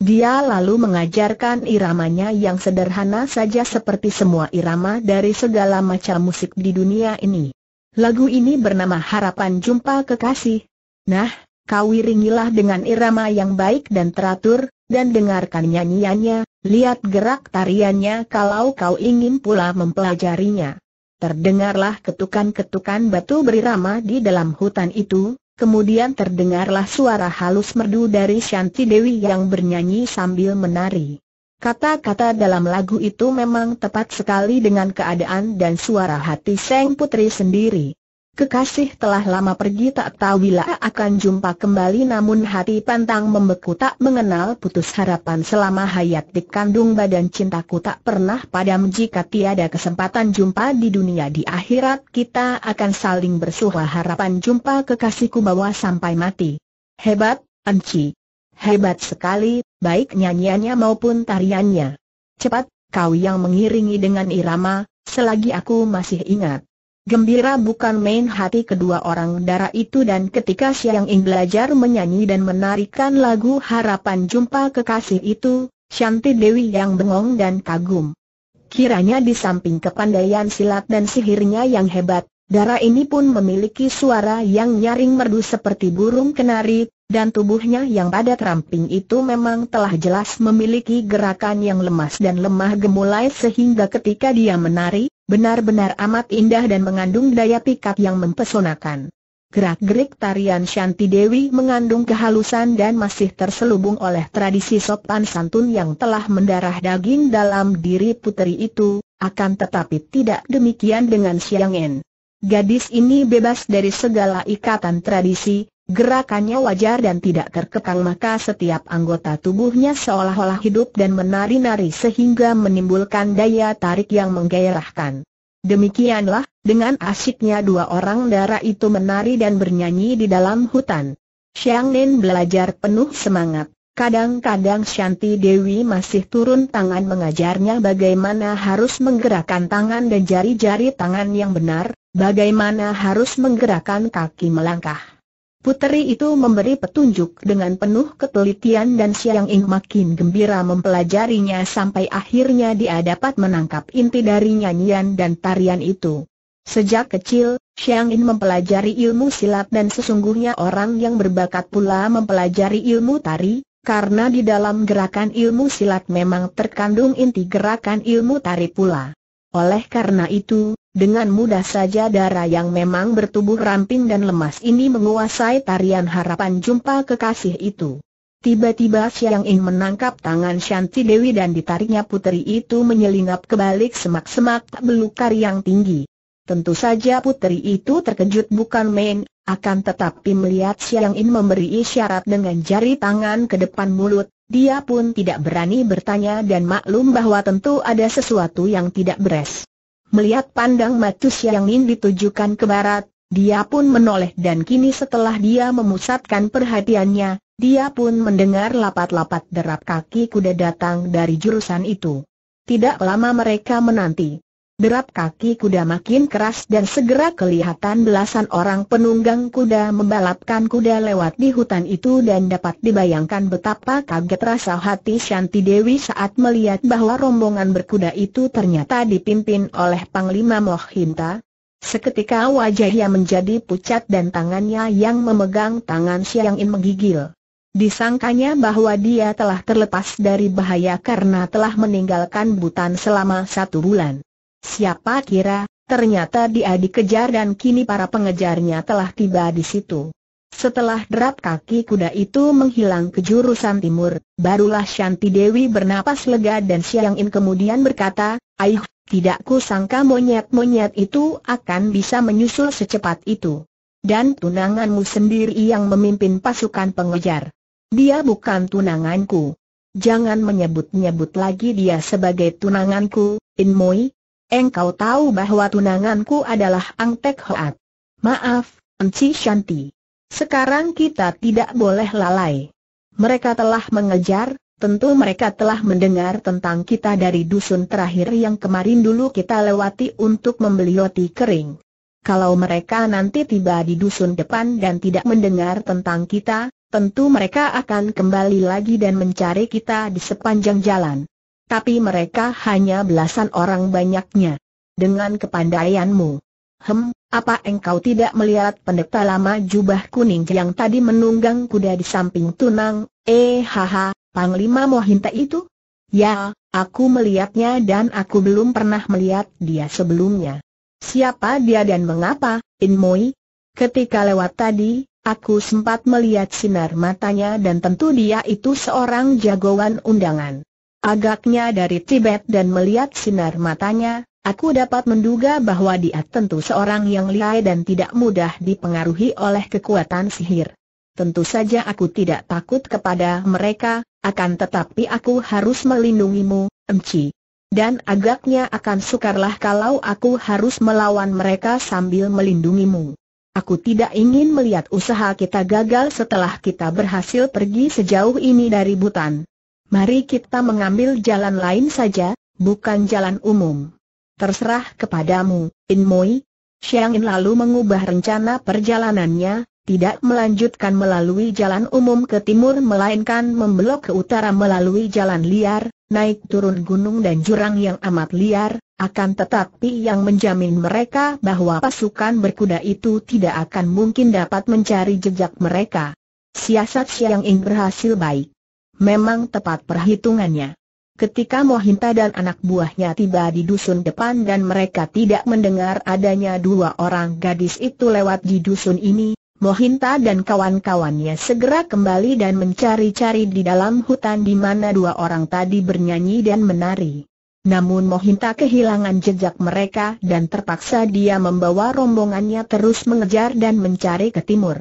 Dia lalu mengajarkan iramanya yang sederhana saja seperti semua irama dari segala macam musik di dunia ini. Lagu ini bernama Harapan Jumpa Kekasih. Nah, kau iringilah dengan irama yang baik dan teratur, dan dengarkan nyanyiannya, lihat gerak tariannya kalau kau ingin pula mempelajarinya. Terdengarlah ketukan-ketukan batu berirama di dalam hutan itu, kemudian terdengarlah suara halus merdu dari Shanti Dewi yang bernyanyi sambil menari. Kata-kata dalam lagu itu memang tepat sekali dengan keadaan dan suara hati Seng Putri sendiri. Kekasih telah lama pergi tak tahu bila akan jumpa kembali namun hati pantang membeku tak mengenal putus harapan selama hayat di kandung badan cintaku tak pernah padam jika tiada kesempatan jumpa di dunia di akhirat kita akan saling bersuara harapan jumpa kekasihku bawa sampai mati. Hebat, anci. Hebat sekali, baik nyanyiannya maupun tariannya. Cepat, kau yang mengiringi dengan irama, selagi aku masih ingat. Gembira bukan main hati kedua orang dara itu dan ketika Siang Ing belajar menyanyi dan menarikan lagu harapan jumpa kekasih itu, Shanti Dewi yang bengong dan kagum. Kiranya di samping kepandaian silat dan sihirnya yang hebat, Dara ini pun memiliki suara yang nyaring merdu seperti burung kenari, dan tubuhnya yang padat ramping itu memang telah jelas memiliki gerakan yang lemas dan lemah gemulai sehingga ketika dia menari, benar-benar amat indah dan mengandung daya pikat yang mempesonakan. Gerak-gerik tarian Shanti Dewi mengandung kehalusan dan masih terselubung oleh tradisi sopan santun yang telah mendarah daging dalam diri puteri itu, akan tetapi tidak demikian dengan Siang Gadis ini bebas dari segala ikatan tradisi, Gerakannya wajar dan tidak terkekang maka setiap anggota tubuhnya seolah-olah hidup dan menari-nari sehingga menimbulkan daya tarik yang menggairahkan. Demikianlah, dengan asyiknya dua orang dara itu menari dan bernyanyi di dalam hutan. Xiang Nen belajar penuh semangat. Kadang-kadang Shanti Dewi masih turun tangan mengajarnya bagaimana harus menggerakkan tangan dan jari-jari tangan yang benar, bagaimana harus menggerakkan kaki melangkah. Puteri itu memberi petunjuk dengan penuh ketelitian dan Siang Ing makin gembira mempelajarinya sampai akhirnya dia dapat menangkap inti dari nyanyian dan tarian itu. Sejak kecil, Siang Ing mempelajari ilmu silat dan sesungguhnya orang yang berbakat pula mempelajari ilmu tari, karena di dalam gerakan ilmu silat memang terkandung inti gerakan ilmu tari pula. Oleh karena itu, dengan mudah saja darah yang memang bertubuh ramping dan lemas ini menguasai tarian harapan jumpa kekasih itu. Tiba-tiba Siang In menangkap tangan Shanti Dewi dan ditariknya putri itu menyelinap ke balik semak-semak belukar yang tinggi. Tentu saja putri itu terkejut bukan main, akan tetapi melihat Siang In memberi isyarat dengan jari tangan ke depan mulut, dia pun tidak berani bertanya dan maklum bahwa tentu ada sesuatu yang tidak beres. Melihat pandang Matus yang lin ditujukan ke barat, dia pun menoleh dan kini setelah dia memusatkan perhatiannya, dia pun mendengar lapat-lapat derap kaki kuda datang dari jurusan itu. Tidak lama mereka menanti. Derap kaki kuda makin keras dan segera kelihatan belasan orang penunggang kuda membalapkan kuda lewat di hutan itu dan dapat dibayangkan betapa kaget rasa hati Shanti Dewi saat melihat bahwa rombongan berkuda itu ternyata dipimpin oleh Panglima Mohinta. Seketika wajahnya menjadi pucat dan tangannya yang memegang tangan Siangin menggigil. Disangkanya bahwa dia telah terlepas dari bahaya karena telah meninggalkan Butan selama satu bulan. Siapa kira, ternyata dia dikejar dan kini para pengejarnya telah tiba di situ. Setelah derap kaki kuda itu menghilang ke jurusan timur, barulah Shanti Dewi bernapas lega dan Siang In kemudian berkata, Aih, tidak kusangka monyet-monyet itu akan bisa menyusul secepat itu. Dan tunanganmu sendiri yang memimpin pasukan pengejar. Dia bukan tunanganku. Jangan menyebut-nyebut lagi dia sebagai tunanganku, Inmoi, Engkau tahu bahwa tunanganku adalah Ang Tek Hoat. Maaf, Enci Shanti. Sekarang kita tidak boleh lalai. Mereka telah mengejar, tentu mereka telah mendengar tentang kita dari dusun terakhir yang kemarin dulu kita lewati untuk membeli roti kering. Kalau mereka nanti tiba di dusun depan dan tidak mendengar tentang kita, tentu mereka akan kembali lagi dan mencari kita di sepanjang jalan. Tapi mereka hanya belasan orang banyaknya. Dengan kepandaianmu. Hem, apa engkau tidak melihat pendeta lama jubah kuning yang tadi menunggang kuda di samping tunang? Eh haha, Panglima Mohinta itu? Ya, aku melihatnya dan aku belum pernah melihat dia sebelumnya. Siapa dia dan mengapa, Inmoi? Ketika lewat tadi, aku sempat melihat sinar matanya dan tentu dia itu seorang jagoan undangan agaknya dari Tibet dan melihat sinar matanya, aku dapat menduga bahwa dia tentu seorang yang lihai dan tidak mudah dipengaruhi oleh kekuatan sihir. Tentu saja aku tidak takut kepada mereka, akan tetapi aku harus melindungimu, Emci. Dan agaknya akan sukarlah kalau aku harus melawan mereka sambil melindungimu. Aku tidak ingin melihat usaha kita gagal setelah kita berhasil pergi sejauh ini dari Butan. Mari kita mengambil jalan lain saja, bukan jalan umum. Terserah kepadamu, Inmoi. Xiang In lalu mengubah rencana perjalanannya, tidak melanjutkan melalui jalan umum ke timur melainkan membelok ke utara melalui jalan liar, naik turun gunung dan jurang yang amat liar, akan tetapi yang menjamin mereka bahwa pasukan berkuda itu tidak akan mungkin dapat mencari jejak mereka. Siasat Xiang In berhasil baik. Memang tepat perhitungannya. Ketika Mohinta dan anak buahnya tiba di dusun depan dan mereka tidak mendengar adanya dua orang gadis itu lewat di dusun ini, Mohinta dan kawan-kawannya segera kembali dan mencari-cari di dalam hutan di mana dua orang tadi bernyanyi dan menari. Namun Mohinta kehilangan jejak mereka dan terpaksa dia membawa rombongannya terus mengejar dan mencari ke timur.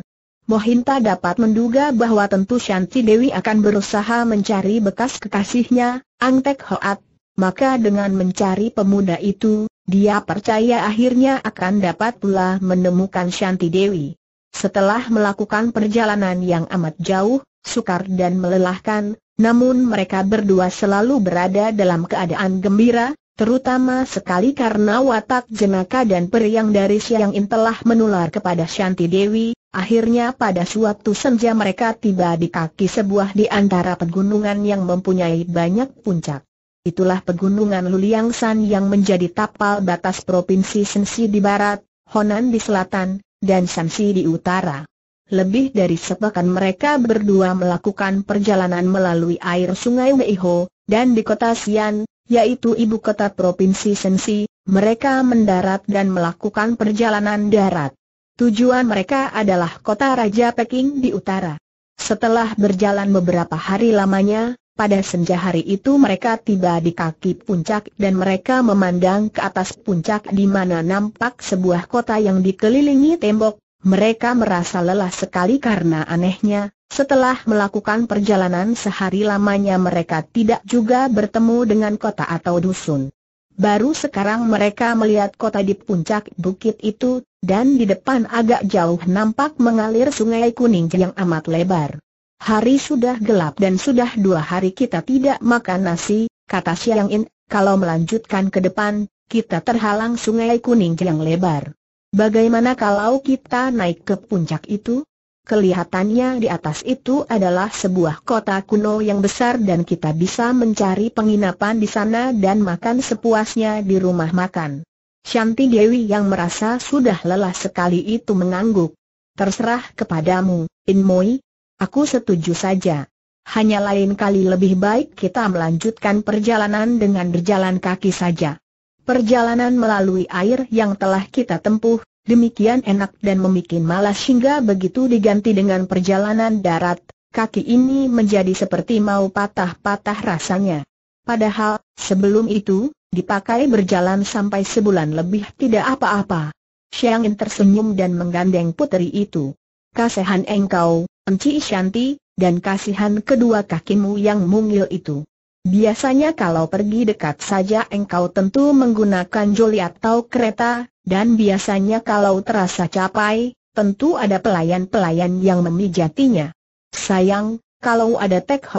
Mohinta dapat menduga bahwa tentu Shanti Dewi akan berusaha mencari bekas kekasihnya, Angtek Hoat. Maka dengan mencari pemuda itu, dia percaya akhirnya akan dapat pula menemukan Shanti Dewi. Setelah melakukan perjalanan yang amat jauh, sukar dan melelahkan, namun mereka berdua selalu berada dalam keadaan gembira, terutama sekali karena watak jenaka dan periang dari Siang In telah menular kepada Shanti Dewi, Akhirnya pada suatu senja mereka tiba di kaki sebuah di antara pegunungan yang mempunyai banyak puncak. Itulah pegunungan Luliang San yang menjadi tapal batas provinsi Sensi di barat, Honan di selatan, dan Shanxi di utara. Lebih dari sepekan mereka berdua melakukan perjalanan melalui air sungai Weiho, dan di kota Xian, yaitu ibu kota provinsi Sensi, mereka mendarat dan melakukan perjalanan darat. Tujuan mereka adalah kota Raja Peking di utara. Setelah berjalan beberapa hari lamanya, pada senja hari itu mereka tiba di kaki puncak dan mereka memandang ke atas puncak di mana nampak sebuah kota yang dikelilingi tembok. Mereka merasa lelah sekali karena anehnya, setelah melakukan perjalanan sehari lamanya mereka tidak juga bertemu dengan kota atau dusun. Baru sekarang mereka melihat kota di puncak bukit itu, dan di depan agak jauh nampak mengalir sungai kuning yang amat lebar. Hari sudah gelap dan sudah dua hari kita tidak makan nasi, kata Siang In, kalau melanjutkan ke depan, kita terhalang sungai kuning yang lebar. Bagaimana kalau kita naik ke puncak itu? Kelihatannya di atas itu adalah sebuah kota kuno yang besar dan kita bisa mencari penginapan di sana dan makan sepuasnya di rumah makan. Shanti Dewi yang merasa sudah lelah sekali itu mengangguk. Terserah kepadamu, Inmoi. Aku setuju saja. Hanya lain kali lebih baik kita melanjutkan perjalanan dengan berjalan kaki saja. Perjalanan melalui air yang telah kita tempuh, demikian enak dan membuat malas hingga begitu diganti dengan perjalanan darat, kaki ini menjadi seperti mau patah-patah rasanya. Padahal, sebelum itu, Dipakai berjalan sampai sebulan lebih tidak apa-apa. Xiang tersenyum dan menggandeng puteri itu. Kasihan engkau, Enci Shanti, dan kasihan kedua kakimu yang mungil itu. Biasanya kalau pergi dekat saja engkau tentu menggunakan joli atau kereta, dan biasanya kalau terasa capai, tentu ada pelayan-pelayan yang memijatinya. Sayang, kalau ada Tek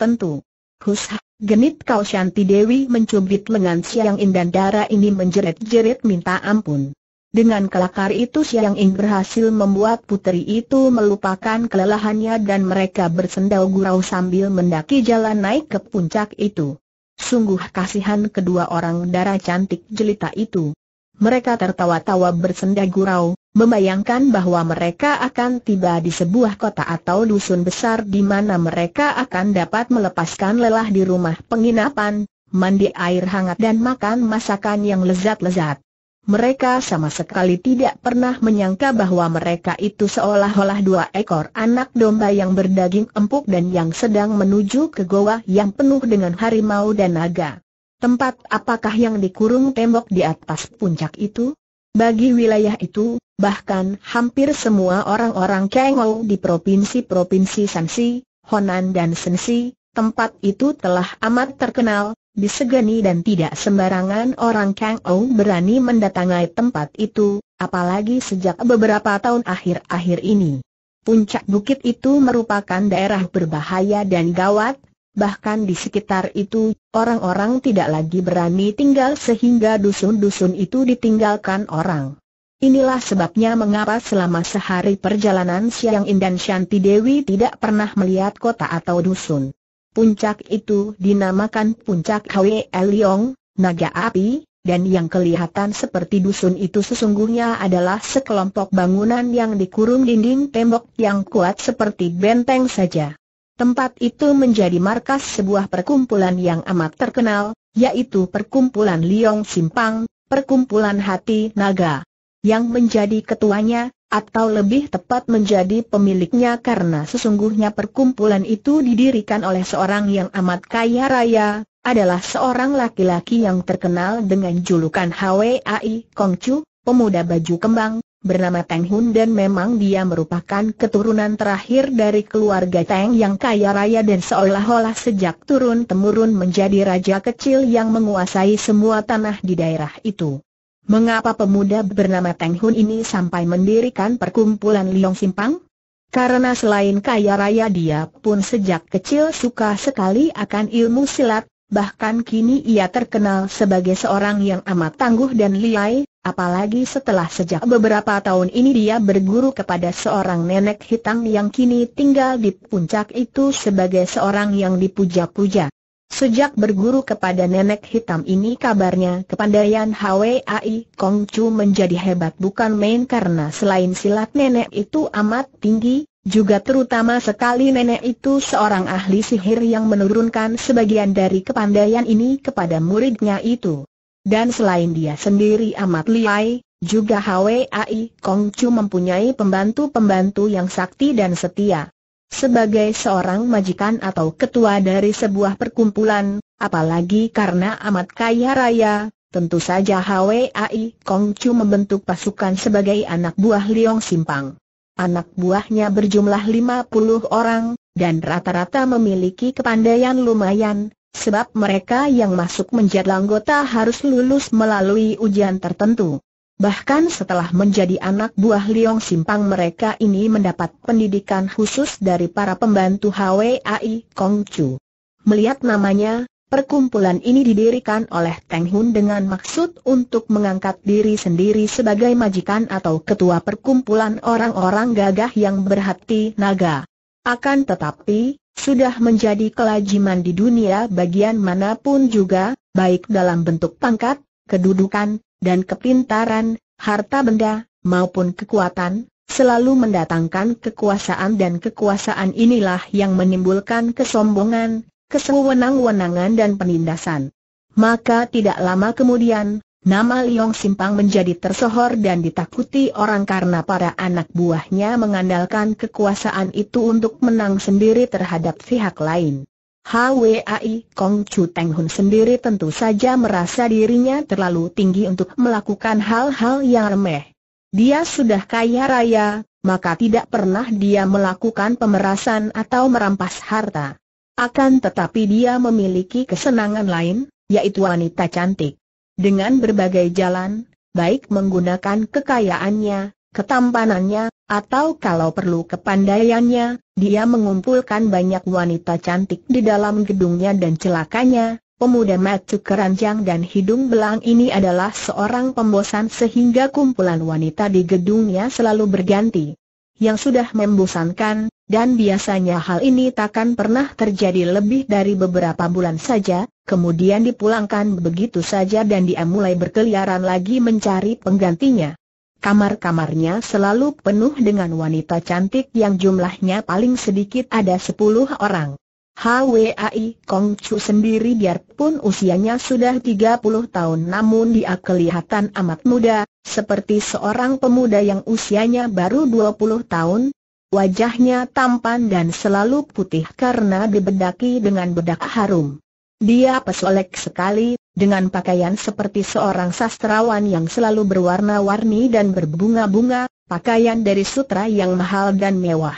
tentu. Hus Genit kau Shanti Dewi mencubit lengan Siang In dan darah ini menjerit-jerit minta ampun. Dengan kelakar itu Siang In berhasil membuat putri itu melupakan kelelahannya dan mereka bersendau gurau sambil mendaki jalan naik ke puncak itu. Sungguh kasihan kedua orang darah cantik jelita itu. Mereka tertawa-tawa bersenda gurau, membayangkan bahwa mereka akan tiba di sebuah kota atau dusun besar di mana mereka akan dapat melepaskan lelah di rumah penginapan, mandi air hangat dan makan masakan yang lezat-lezat. Mereka sama sekali tidak pernah menyangka bahwa mereka itu seolah-olah dua ekor anak domba yang berdaging empuk dan yang sedang menuju ke goa yang penuh dengan harimau dan naga. Tempat apakah yang dikurung tembok di atas puncak itu? Bagi wilayah itu, bahkan hampir semua orang-orang Kengol di provinsi-provinsi Sansi, Honan dan Sensi, tempat itu telah amat terkenal, disegani dan tidak sembarangan orang Kengol berani mendatangi tempat itu, apalagi sejak beberapa tahun akhir-akhir ini. Puncak bukit itu merupakan daerah berbahaya dan gawat, bahkan di sekitar itu, orang-orang tidak lagi berani tinggal sehingga dusun-dusun itu ditinggalkan orang. Inilah sebabnya mengapa selama sehari perjalanan Siang dan Shanti Dewi tidak pernah melihat kota atau dusun. Puncak itu dinamakan Puncak Hwe Eliong, Naga Api, dan yang kelihatan seperti dusun itu sesungguhnya adalah sekelompok bangunan yang dikurung dinding tembok yang kuat seperti benteng saja. Tempat itu menjadi markas sebuah perkumpulan yang amat terkenal, yaitu perkumpulan Liong Simpang, perkumpulan hati naga. Yang menjadi ketuanya, atau lebih tepat menjadi pemiliknya karena sesungguhnya perkumpulan itu didirikan oleh seorang yang amat kaya raya, adalah seorang laki-laki yang terkenal dengan julukan Hwai Kongcu, pemuda baju kembang, bernama Tang Hun dan memang dia merupakan keturunan terakhir dari keluarga Tang yang kaya raya dan seolah-olah sejak turun-temurun menjadi raja kecil yang menguasai semua tanah di daerah itu. Mengapa pemuda bernama Tang Hun ini sampai mendirikan perkumpulan Liong Simpang? Karena selain kaya raya dia pun sejak kecil suka sekali akan ilmu silat, bahkan kini ia terkenal sebagai seorang yang amat tangguh dan liai, Apalagi setelah sejak beberapa tahun ini dia berguru kepada seorang nenek hitam yang kini tinggal di puncak itu sebagai seorang yang dipuja-puja. Sejak berguru kepada nenek hitam ini kabarnya kepandaian HWAI Kong Chu menjadi hebat bukan main karena selain silat nenek itu amat tinggi, juga terutama sekali nenek itu seorang ahli sihir yang menurunkan sebagian dari kepandaian ini kepada muridnya itu. Dan selain dia sendiri amat liai, juga HWAI Kong Chu mempunyai pembantu-pembantu yang sakti dan setia. Sebagai seorang majikan atau ketua dari sebuah perkumpulan, apalagi karena amat kaya raya, tentu saja HWAI Kong Chu membentuk pasukan sebagai anak buah Liong Simpang. Anak buahnya berjumlah 50 orang, dan rata-rata memiliki kepandaian lumayan, Sebab mereka yang masuk menjadi anggota harus lulus melalui ujian tertentu. Bahkan setelah menjadi anak buah Liong Simpang mereka ini mendapat pendidikan khusus dari para pembantu HWAI Kong Chu. Melihat namanya, perkumpulan ini didirikan oleh Teng Hun dengan maksud untuk mengangkat diri sendiri sebagai majikan atau ketua perkumpulan orang-orang gagah yang berhati naga. Akan tetapi, sudah menjadi kelajiman di dunia bagian manapun juga, baik dalam bentuk pangkat, kedudukan, dan kepintaran, harta benda, maupun kekuatan, selalu mendatangkan kekuasaan dan kekuasaan inilah yang menimbulkan kesombongan, kesewenang-wenangan dan penindasan. Maka tidak lama kemudian, Nama Liong Simpang menjadi tersohor dan ditakuti orang karena para anak buahnya mengandalkan kekuasaan itu untuk menang sendiri terhadap pihak lain. HWAI Kong Chu Teng Hun sendiri tentu saja merasa dirinya terlalu tinggi untuk melakukan hal-hal yang remeh. Dia sudah kaya raya, maka tidak pernah dia melakukan pemerasan atau merampas harta. Akan tetapi dia memiliki kesenangan lain, yaitu wanita cantik. Dengan berbagai jalan, baik menggunakan kekayaannya, ketampanannya, atau kalau perlu kepandaiannya, dia mengumpulkan banyak wanita cantik di dalam gedungnya dan celakanya, pemuda macu keranjang dan hidung belang ini adalah seorang pembosan sehingga kumpulan wanita di gedungnya selalu berganti. Yang sudah membosankan, dan biasanya hal ini takkan pernah terjadi lebih dari beberapa bulan saja, kemudian dipulangkan begitu saja dan dia mulai berkeliaran lagi mencari penggantinya. Kamar-kamarnya selalu penuh dengan wanita cantik yang jumlahnya paling sedikit ada 10 orang. HWAI Kong Chu sendiri biarpun usianya sudah 30 tahun namun dia kelihatan amat muda, seperti seorang pemuda yang usianya baru 20 tahun, Wajahnya tampan dan selalu putih karena dibedaki dengan bedak harum. Dia pesolek sekali, dengan pakaian seperti seorang sastrawan yang selalu berwarna-warni dan berbunga-bunga, pakaian dari sutra yang mahal dan mewah.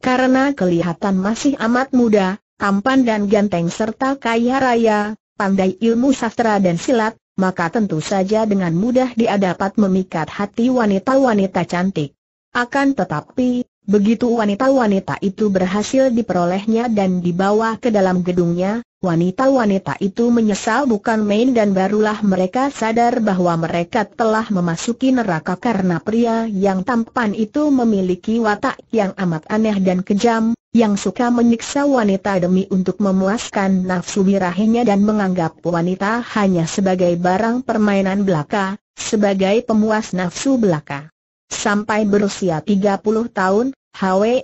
Karena kelihatan masih amat muda, tampan dan ganteng serta kaya raya, pandai ilmu sastra dan silat, maka tentu saja dengan mudah dia dapat memikat hati wanita-wanita cantik. Akan tetapi, Begitu wanita-wanita itu berhasil diperolehnya dan dibawa ke dalam gedungnya, wanita-wanita itu menyesal bukan main dan barulah mereka sadar bahwa mereka telah memasuki neraka karena pria yang tampan itu memiliki watak yang amat aneh dan kejam, yang suka menyiksa wanita demi untuk memuaskan nafsu birahinya dan menganggap wanita hanya sebagai barang permainan belaka, sebagai pemuas nafsu belaka. Sampai berusia 30 tahun, Hwai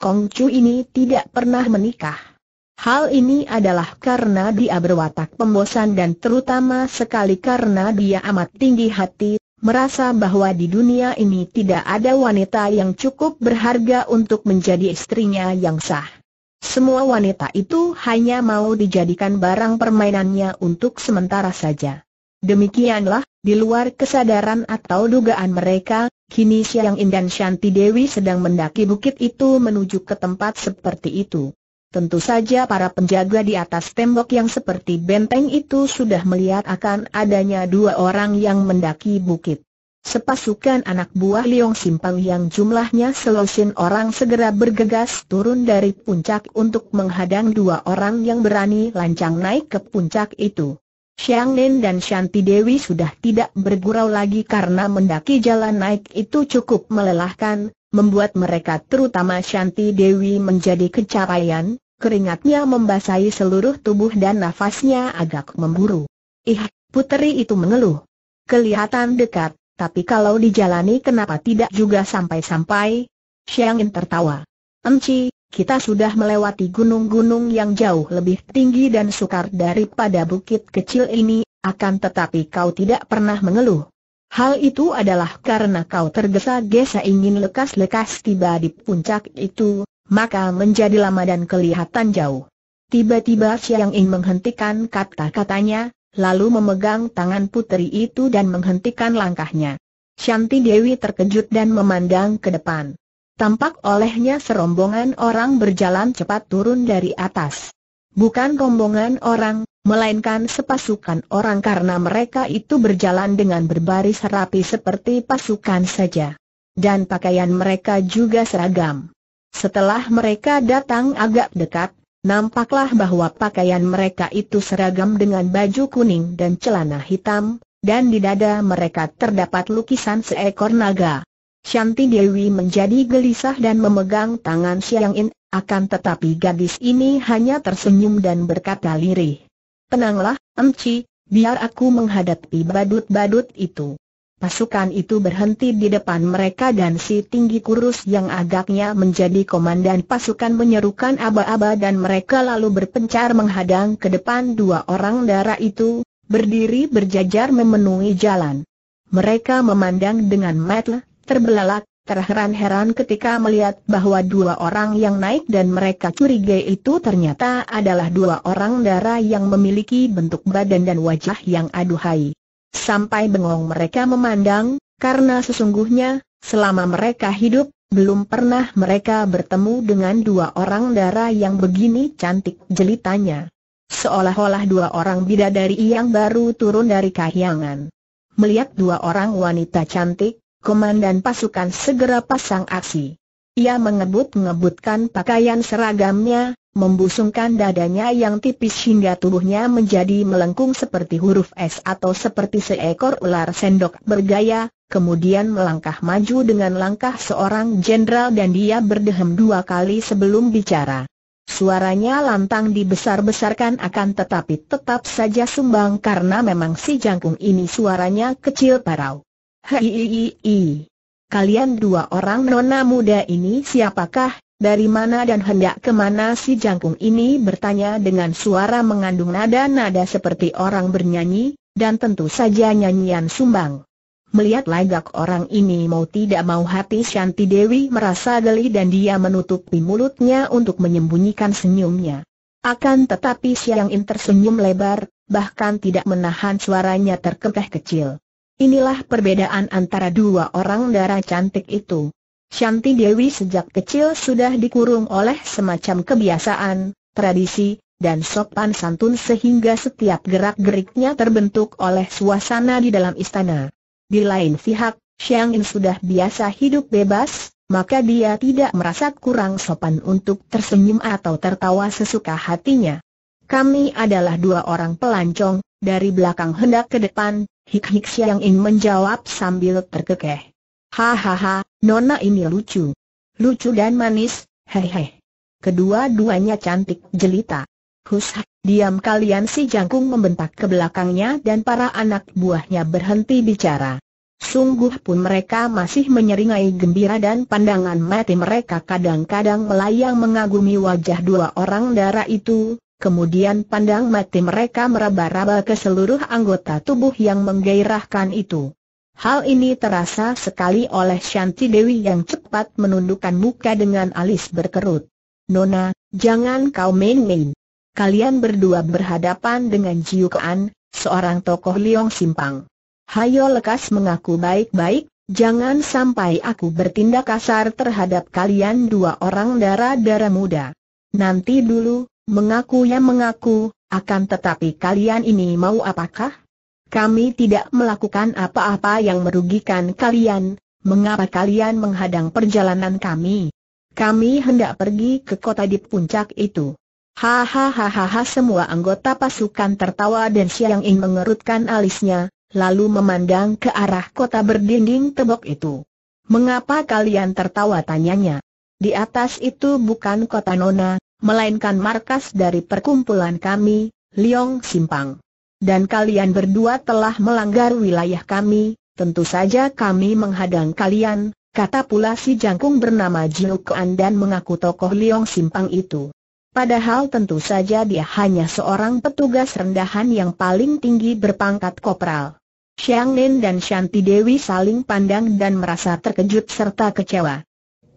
Kong Chu ini tidak pernah menikah. Hal ini adalah karena dia berwatak pembosan dan terutama sekali karena dia amat tinggi hati, merasa bahwa di dunia ini tidak ada wanita yang cukup berharga untuk menjadi istrinya yang sah. Semua wanita itu hanya mau dijadikan barang permainannya untuk sementara saja. Demikianlah, di luar kesadaran atau dugaan mereka, Kini Siang In Shanti Dewi sedang mendaki bukit itu menuju ke tempat seperti itu. Tentu saja para penjaga di atas tembok yang seperti benteng itu sudah melihat akan adanya dua orang yang mendaki bukit. Sepasukan anak buah Liong Simpang yang jumlahnya selosin orang segera bergegas turun dari puncak untuk menghadang dua orang yang berani lancang naik ke puncak itu. Xiang Nen dan Shanti Dewi sudah tidak bergurau lagi karena mendaki jalan naik itu cukup melelahkan, membuat mereka terutama Shanti Dewi menjadi kecapaian, keringatnya membasahi seluruh tubuh dan nafasnya agak memburu. Ih, puteri itu mengeluh. Kelihatan dekat, tapi kalau dijalani kenapa tidak juga sampai-sampai? Xiang Nen tertawa. Emci, kita sudah melewati gunung-gunung yang jauh lebih tinggi dan sukar daripada bukit kecil ini, akan tetapi kau tidak pernah mengeluh. Hal itu adalah karena kau tergesa-gesa ingin lekas-lekas tiba di puncak itu, maka menjadi lama dan kelihatan jauh. Tiba-tiba Siang Ing menghentikan kata-katanya, lalu memegang tangan putri itu dan menghentikan langkahnya. Shanti Dewi terkejut dan memandang ke depan. Tampak olehnya serombongan orang berjalan cepat turun dari atas. Bukan rombongan orang, melainkan sepasukan orang karena mereka itu berjalan dengan berbaris rapi seperti pasukan saja. Dan pakaian mereka juga seragam. Setelah mereka datang agak dekat, nampaklah bahwa pakaian mereka itu seragam dengan baju kuning dan celana hitam, dan di dada mereka terdapat lukisan seekor naga. Shanti Dewi menjadi gelisah dan memegang tangan Xiang In, akan tetapi gadis ini hanya tersenyum dan berkata lirih. Tenanglah, Emci, biar aku menghadapi badut-badut itu. Pasukan itu berhenti di depan mereka dan si tinggi kurus yang agaknya menjadi komandan pasukan menyerukan aba-aba dan mereka lalu berpencar menghadang ke depan dua orang darah itu, berdiri berjajar memenuhi jalan. Mereka memandang dengan matlah terbelalak, terheran-heran ketika melihat bahwa dua orang yang naik dan mereka curiga itu ternyata adalah dua orang darah yang memiliki bentuk badan dan wajah yang aduhai. Sampai bengong mereka memandang, karena sesungguhnya, selama mereka hidup, belum pernah mereka bertemu dengan dua orang darah yang begini cantik jelitanya. Seolah-olah dua orang bidadari yang baru turun dari kahyangan. Melihat dua orang wanita cantik, komandan pasukan segera pasang aksi. Ia mengebut-ngebutkan pakaian seragamnya, membusungkan dadanya yang tipis hingga tubuhnya menjadi melengkung seperti huruf S atau seperti seekor ular sendok bergaya, kemudian melangkah maju dengan langkah seorang jenderal dan dia berdehem dua kali sebelum bicara. Suaranya lantang dibesar-besarkan akan tetapi tetap saja sumbang karena memang si jangkung ini suaranya kecil parau. Hei, kalian dua orang nona muda ini siapakah, dari mana dan hendak kemana si jangkung ini bertanya dengan suara mengandung nada-nada seperti orang bernyanyi, dan tentu saja nyanyian sumbang. Melihat lagak orang ini mau tidak mau hati Shanti Dewi merasa geli dan dia menutupi mulutnya untuk menyembunyikan senyumnya. Akan tetapi Siang In tersenyum lebar, bahkan tidak menahan suaranya terkekeh kecil. Inilah perbedaan antara dua orang darah cantik itu. Shanti Dewi sejak kecil sudah dikurung oleh semacam kebiasaan, tradisi, dan sopan santun sehingga setiap gerak-geriknya terbentuk oleh suasana di dalam istana. Di lain pihak, Xiang In sudah biasa hidup bebas, maka dia tidak merasa kurang sopan untuk tersenyum atau tertawa sesuka hatinya. Kami adalah dua orang pelancong, dari belakang hendak ke depan, Hik-hik Siang In menjawab sambil terkekeh. Hahaha, nona ini lucu. Lucu dan manis, hehe. Kedua-duanya cantik jelita. Hus, diam kalian si jangkung membentak ke belakangnya dan para anak buahnya berhenti bicara. Sungguh pun mereka masih menyeringai gembira dan pandangan mati mereka kadang-kadang melayang mengagumi wajah dua orang darah itu, Kemudian pandang mati mereka meraba-raba ke seluruh anggota tubuh yang menggairahkan itu. Hal ini terasa sekali oleh Shanti Dewi yang cepat menundukkan muka dengan alis berkerut. Nona, jangan kau main-main. Kalian berdua berhadapan dengan Kean, seorang tokoh Liong Simpang. Hayo lekas mengaku baik-baik, jangan sampai aku bertindak kasar terhadap kalian dua orang darah-darah muda. Nanti dulu, Mengaku ya mengaku, akan tetapi kalian ini mau apakah? Kami tidak melakukan apa-apa yang merugikan kalian, mengapa kalian menghadang perjalanan kami? Kami hendak pergi ke kota di puncak itu. Hahaha semua anggota pasukan tertawa dan Siang In mengerutkan alisnya, lalu memandang ke arah kota berdinding tebok itu. Mengapa kalian tertawa tanyanya? Di atas itu bukan kota Nona, melainkan markas dari perkumpulan kami, Liong Simpang. Dan kalian berdua telah melanggar wilayah kami, tentu saja kami menghadang kalian, kata pula si jangkung bernama Jiu Kuan dan mengaku tokoh Liong Simpang itu. Padahal tentu saja dia hanya seorang petugas rendahan yang paling tinggi berpangkat kopral. Xiang Nen dan Shanti Dewi saling pandang dan merasa terkejut serta kecewa.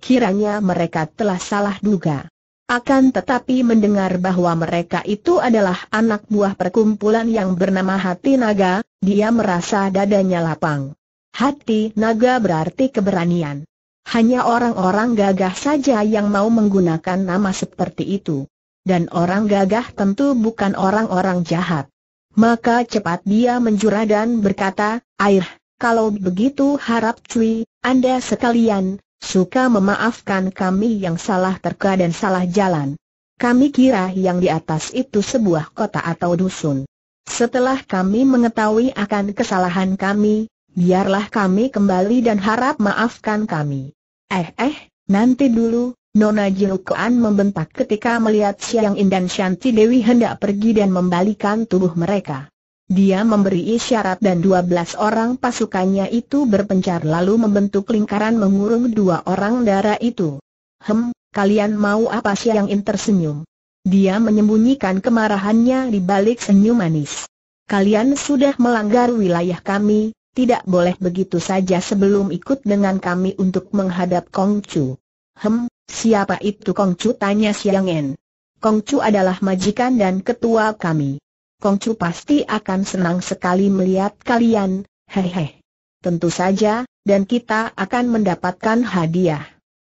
Kiranya mereka telah salah duga. Akan tetapi mendengar bahwa mereka itu adalah anak buah perkumpulan yang bernama Hati Naga, dia merasa dadanya lapang. Hati Naga berarti keberanian. Hanya orang-orang gagah saja yang mau menggunakan nama seperti itu. Dan orang gagah tentu bukan orang-orang jahat. Maka cepat dia menjura dan berkata, Air, kalau begitu harap cuy, Anda sekalian, suka memaafkan kami yang salah terka dan salah jalan. Kami kira yang di atas itu sebuah kota atau dusun. Setelah kami mengetahui akan kesalahan kami, biarlah kami kembali dan harap maafkan kami. Eh eh, nanti dulu, Nona Jilukuan membentak ketika melihat Siang Indan Shanti Dewi hendak pergi dan membalikan tubuh mereka. Dia memberi isyarat dan 12 orang pasukannya itu berpencar lalu membentuk lingkaran mengurung dua orang darah itu. Hem, kalian mau apa sih yang tersenyum? Dia menyembunyikan kemarahannya di balik senyum manis. Kalian sudah melanggar wilayah kami, tidak boleh begitu saja sebelum ikut dengan kami untuk menghadap Kongcu. Hem, siapa itu Kongcu? tanya Siang En. Kongcu adalah majikan dan ketua kami. Kongcu pasti akan senang sekali melihat kalian, hehe. Tentu saja, dan kita akan mendapatkan hadiah.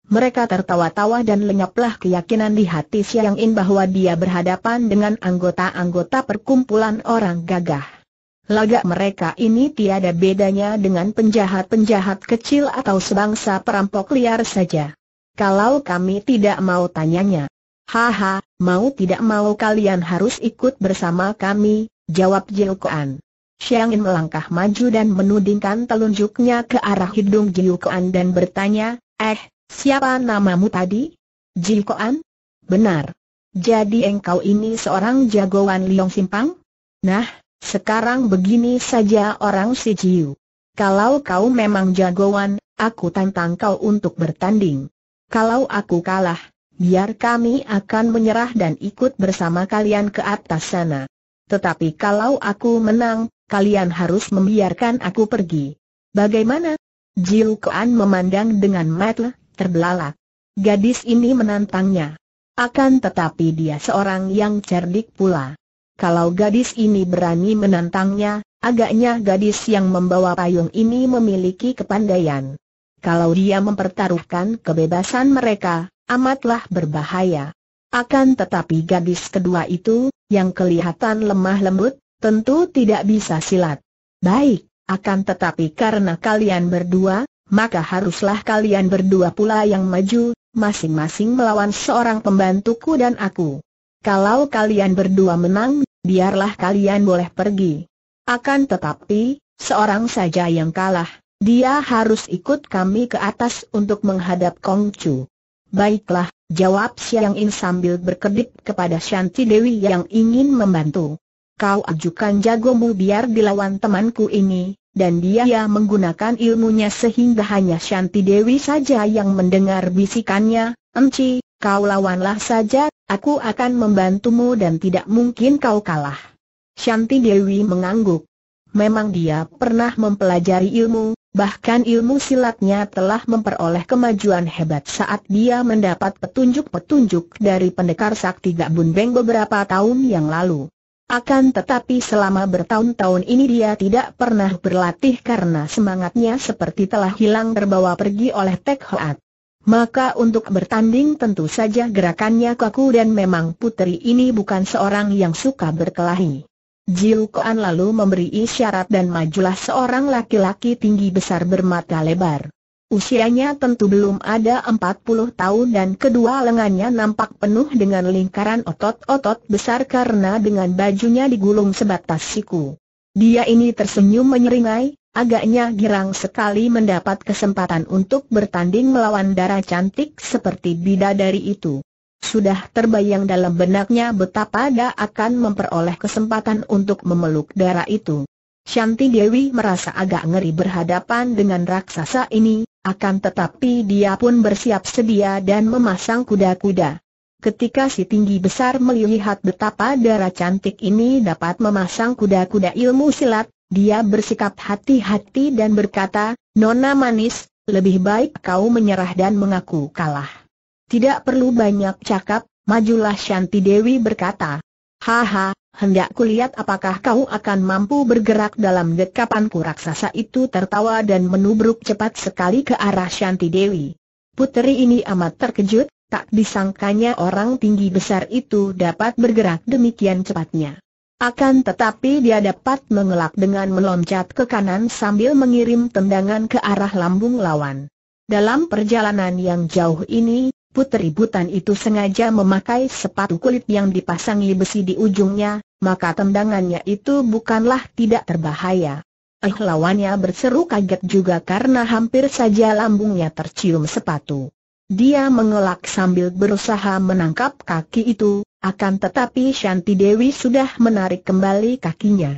Mereka tertawa-tawa dan lenyaplah keyakinan di hati Siang In bahwa dia berhadapan dengan anggota-anggota perkumpulan orang gagah. Lagak mereka ini tiada bedanya dengan penjahat-penjahat kecil atau sebangsa perampok liar saja. Kalau kami tidak mau tanyanya, Haha, mau tidak mau kalian harus ikut bersama kami, jawab Jiukuan. Xiangin melangkah maju dan menudingkan telunjuknya ke arah hidung Jiukuan dan bertanya, eh, siapa namamu tadi? Jiukuan? Benar. Jadi engkau ini seorang jagoan Liong Simpang? Nah, sekarang begini saja orang si Jiu. Kalau kau memang jagoan, aku tantang kau untuk bertanding. Kalau aku kalah, biar kami akan menyerah dan ikut bersama kalian ke atas sana. Tetapi kalau aku menang, kalian harus membiarkan aku pergi. Bagaimana? Jiu Kuan memandang dengan mata terbelalak. Gadis ini menantangnya. Akan tetapi dia seorang yang cerdik pula. Kalau gadis ini berani menantangnya, agaknya gadis yang membawa payung ini memiliki kepandaian. Kalau dia mempertaruhkan kebebasan mereka, amatlah berbahaya. Akan tetapi gadis kedua itu, yang kelihatan lemah lembut, tentu tidak bisa silat. Baik, akan tetapi karena kalian berdua, maka haruslah kalian berdua pula yang maju, masing-masing melawan seorang pembantuku dan aku. Kalau kalian berdua menang, biarlah kalian boleh pergi. Akan tetapi, seorang saja yang kalah, dia harus ikut kami ke atas untuk menghadap Kongcu. Baiklah, jawab Siang In sambil berkedip kepada Shanti Dewi yang ingin membantu. Kau ajukan jagomu biar dilawan temanku ini, dan dia yang menggunakan ilmunya sehingga hanya Shanti Dewi saja yang mendengar bisikannya, Enci, kau lawanlah saja, aku akan membantumu dan tidak mungkin kau kalah. Shanti Dewi mengangguk. Memang dia pernah mempelajari ilmu, Bahkan ilmu silatnya telah memperoleh kemajuan hebat saat dia mendapat petunjuk-petunjuk dari pendekar sakti Gabun Beng beberapa tahun yang lalu. Akan tetapi selama bertahun-tahun ini dia tidak pernah berlatih karena semangatnya seperti telah hilang terbawa pergi oleh Tek Hoat. Maka untuk bertanding tentu saja gerakannya kaku dan memang putri ini bukan seorang yang suka berkelahi. Jil Koan lalu memberi isyarat dan majulah seorang laki-laki tinggi besar bermata lebar. Usianya tentu belum ada empat puluh tahun dan kedua lengannya nampak penuh dengan lingkaran otot-otot besar karena dengan bajunya digulung sebatas siku. Dia ini tersenyum menyeringai, agaknya girang sekali mendapat kesempatan untuk bertanding melawan darah cantik seperti bidadari itu. Sudah terbayang dalam benaknya betapa dia akan memperoleh kesempatan untuk memeluk darah itu. Shanti Dewi merasa agak ngeri berhadapan dengan raksasa ini, akan tetapi dia pun bersiap sedia dan memasang kuda-kuda. Ketika si tinggi besar melihat betapa darah cantik ini dapat memasang kuda-kuda ilmu silat, dia bersikap hati-hati dan berkata, Nona manis, lebih baik kau menyerah dan mengaku kalah. Tidak perlu banyak cakap, majulah Shanti Dewi berkata. Haha, hendak kulihat apakah kau akan mampu bergerak dalam dekapanku raksasa itu tertawa dan menubruk cepat sekali ke arah Shanti Dewi. Puteri ini amat terkejut, tak disangkanya orang tinggi besar itu dapat bergerak demikian cepatnya. Akan tetapi dia dapat mengelak dengan meloncat ke kanan sambil mengirim tendangan ke arah lambung lawan. Dalam perjalanan yang jauh ini, putri butan itu sengaja memakai sepatu kulit yang dipasangi besi di ujungnya, maka tendangannya itu bukanlah tidak terbahaya. Eh lawannya berseru kaget juga karena hampir saja lambungnya tercium sepatu. Dia mengelak sambil berusaha menangkap kaki itu, akan tetapi Shanti Dewi sudah menarik kembali kakinya.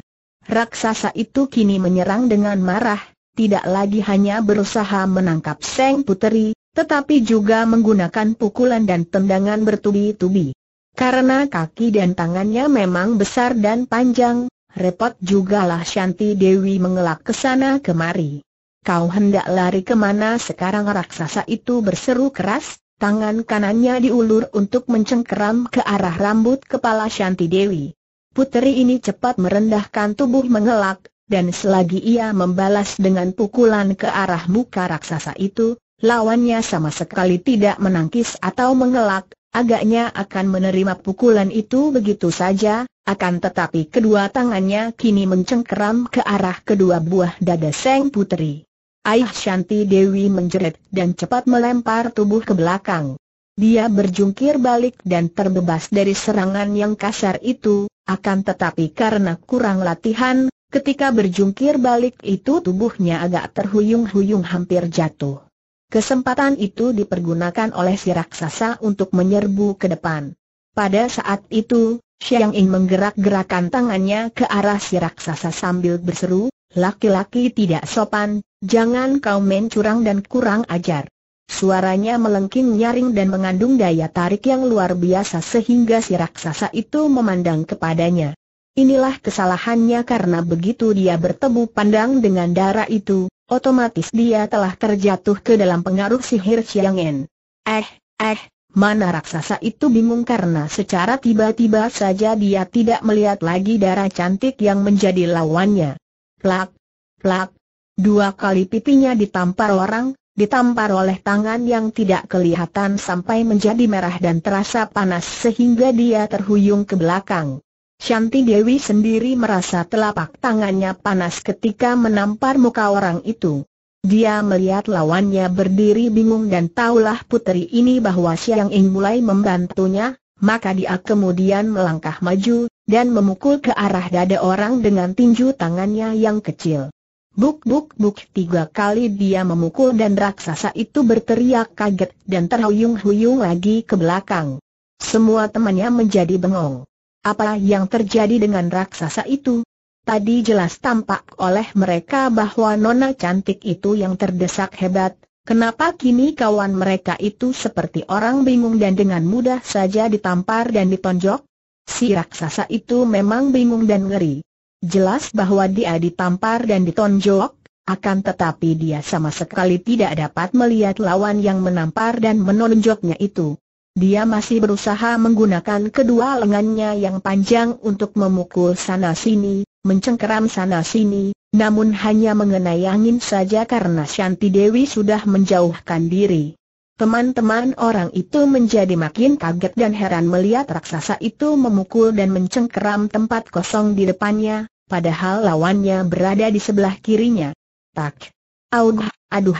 Raksasa itu kini menyerang dengan marah, tidak lagi hanya berusaha menangkap Seng Puteri, tetapi juga menggunakan pukulan dan tendangan bertubi-tubi. Karena kaki dan tangannya memang besar dan panjang, repot jugalah Shanti Dewi mengelak ke sana kemari. Kau hendak lari kemana sekarang raksasa itu berseru keras, tangan kanannya diulur untuk mencengkeram ke arah rambut kepala Shanti Dewi. Puteri ini cepat merendahkan tubuh mengelak, dan selagi ia membalas dengan pukulan ke arah muka raksasa itu, Lawannya sama sekali tidak menangkis atau mengelak, agaknya akan menerima pukulan itu begitu saja, akan tetapi kedua tangannya kini mencengkeram ke arah kedua buah dada Seng Putri. Ayah Shanti Dewi menjerit dan cepat melempar tubuh ke belakang. Dia berjungkir balik dan terbebas dari serangan yang kasar itu, akan tetapi karena kurang latihan, ketika berjungkir balik itu tubuhnya agak terhuyung-huyung hampir jatuh. Kesempatan itu dipergunakan oleh si raksasa untuk menyerbu ke depan. Pada saat itu, Xiang Ying menggerak-gerakkan tangannya ke arah si raksasa sambil berseru, laki-laki tidak sopan, jangan kau main curang dan kurang ajar. Suaranya melengking nyaring dan mengandung daya tarik yang luar biasa sehingga si raksasa itu memandang kepadanya. Inilah kesalahannya karena begitu dia bertemu pandang dengan darah itu, Otomatis dia telah terjatuh ke dalam pengaruh sihir Chiangen. Eh, eh, mana raksasa itu bingung karena secara tiba-tiba saja dia tidak melihat lagi darah cantik yang menjadi lawannya. Plak, plak, dua kali pipinya ditampar orang, ditampar oleh tangan yang tidak kelihatan sampai menjadi merah dan terasa panas sehingga dia terhuyung ke belakang. Shanti Dewi sendiri merasa telapak tangannya panas ketika menampar muka orang itu. Dia melihat lawannya berdiri bingung dan taulah putri ini bahwa Siang Ing mulai membantunya, maka dia kemudian melangkah maju, dan memukul ke arah dada orang dengan tinju tangannya yang kecil. Buk buk buk tiga kali dia memukul dan raksasa itu berteriak kaget dan terhuyung-huyung lagi ke belakang. Semua temannya menjadi bengong. Apa yang terjadi dengan raksasa itu? Tadi jelas tampak oleh mereka bahwa nona cantik itu yang terdesak hebat, kenapa kini kawan mereka itu seperti orang bingung dan dengan mudah saja ditampar dan ditonjok? Si raksasa itu memang bingung dan ngeri. Jelas bahwa dia ditampar dan ditonjok, akan tetapi dia sama sekali tidak dapat melihat lawan yang menampar dan menonjoknya itu. Dia masih berusaha menggunakan kedua lengannya yang panjang untuk memukul sana-sini, mencengkeram sana-sini, namun hanya mengenai angin saja karena Shanti Dewi sudah menjauhkan diri. Teman-teman orang itu menjadi makin kaget dan heran melihat raksasa itu memukul dan mencengkeram tempat kosong di depannya, padahal lawannya berada di sebelah kirinya. Tak. Aduh, aduh.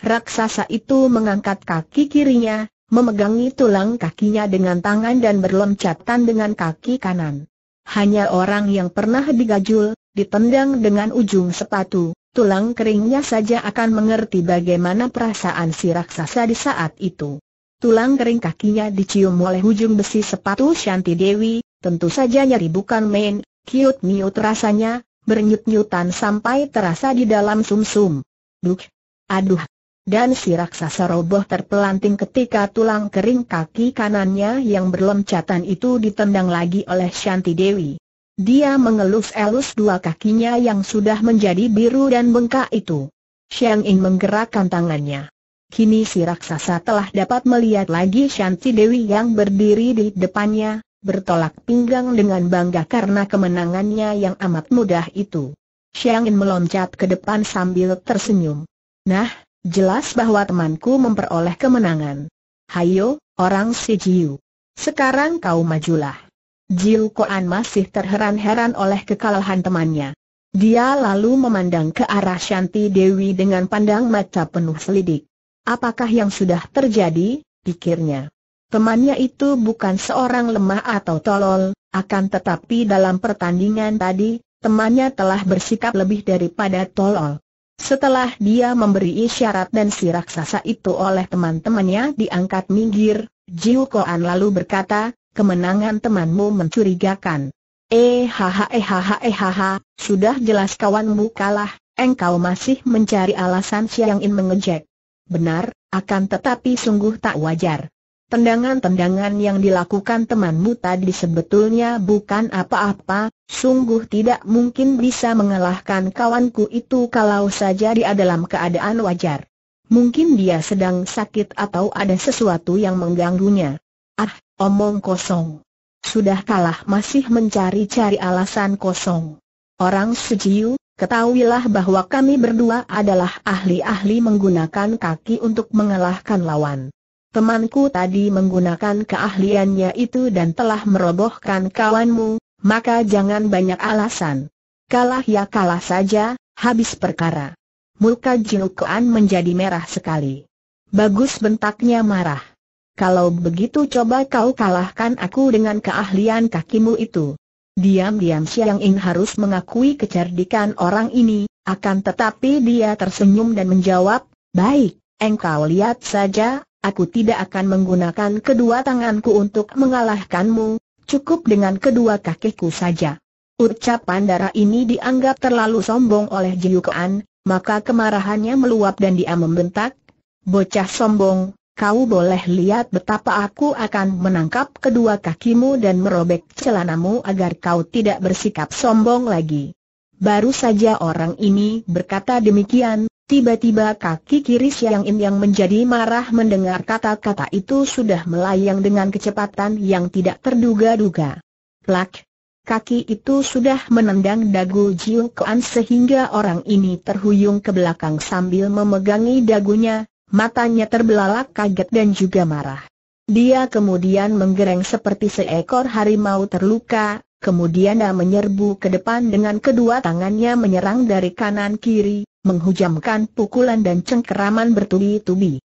Raksasa itu mengangkat kaki kirinya, memegangi tulang kakinya dengan tangan dan berloncatan dengan kaki kanan. Hanya orang yang pernah digajul, ditendang dengan ujung sepatu, tulang keringnya saja akan mengerti bagaimana perasaan si raksasa di saat itu. Tulang kering kakinya dicium oleh ujung besi sepatu Shanti Dewi, tentu saja nyari bukan main, kiut-miut rasanya, bernyut-nyutan sampai terasa di dalam sumsum. -sum. Duk! Aduh! Dan si raksasa roboh terpelanting ketika tulang kering kaki kanannya yang berloncatan itu ditendang lagi oleh Shanti Dewi. Dia mengelus-elus dua kakinya yang sudah menjadi biru dan bengkak itu. Shang Ying menggerakkan tangannya. Kini si raksasa telah dapat melihat lagi Shanti Dewi yang berdiri di depannya, bertolak pinggang dengan bangga karena kemenangannya yang amat mudah itu. Shang Ying meloncat ke depan sambil tersenyum. Nah, Jelas bahwa temanku memperoleh kemenangan. Hayo, orang si Jiu. Sekarang kau majulah. Jiu Koan masih terheran-heran oleh kekalahan temannya. Dia lalu memandang ke arah Shanti Dewi dengan pandang mata penuh selidik. Apakah yang sudah terjadi, pikirnya. Temannya itu bukan seorang lemah atau tolol, akan tetapi dalam pertandingan tadi, temannya telah bersikap lebih daripada tolol. Setelah dia memberi isyarat dan si raksasa itu oleh teman-temannya diangkat minggir, Jiu Koan lalu berkata, kemenangan temanmu mencurigakan. Eh haha eh haha eh haha, sudah jelas kawanmu kalah, engkau masih mencari alasan siangin In mengejek. Benar, akan tetapi sungguh tak wajar. Tendangan-tendangan yang dilakukan temanmu tadi sebetulnya bukan apa-apa, sungguh tidak mungkin bisa mengalahkan kawanku itu kalau saja dia dalam keadaan wajar. Mungkin dia sedang sakit atau ada sesuatu yang mengganggunya. Ah, omong kosong. Sudah kalah masih mencari-cari alasan kosong. Orang sejiu, ketahuilah bahwa kami berdua adalah ahli-ahli menggunakan kaki untuk mengalahkan lawan temanku tadi menggunakan keahliannya itu dan telah merobohkan kawanmu, maka jangan banyak alasan. Kalah ya kalah saja, habis perkara. Muka Jiukuan menjadi merah sekali. Bagus bentaknya marah. Kalau begitu coba kau kalahkan aku dengan keahlian kakimu itu. Diam-diam Siang In harus mengakui kecerdikan orang ini, akan tetapi dia tersenyum dan menjawab, Baik, engkau lihat saja, Aku tidak akan menggunakan kedua tanganku untuk mengalahkanmu, cukup dengan kedua kakiku saja. Ucapan darah ini dianggap terlalu sombong oleh Kean, maka kemarahannya meluap dan dia membentak, Bocah sombong, kau boleh lihat betapa aku akan menangkap kedua kakimu dan merobek celanamu agar kau tidak bersikap sombong lagi. Baru saja orang ini berkata demikian, Tiba-tiba kaki kiri Siang Im yang menjadi marah mendengar kata-kata itu sudah melayang dengan kecepatan yang tidak terduga-duga. Plak! Kaki itu sudah menendang dagu Jiu Kuan sehingga orang ini terhuyung ke belakang sambil memegangi dagunya, matanya terbelalak kaget dan juga marah. Dia kemudian menggereng seperti seekor harimau terluka, kemudian menyerbu ke depan dengan kedua tangannya menyerang dari kanan kiri, menghujamkan pukulan dan cengkeraman bertubi-tubi.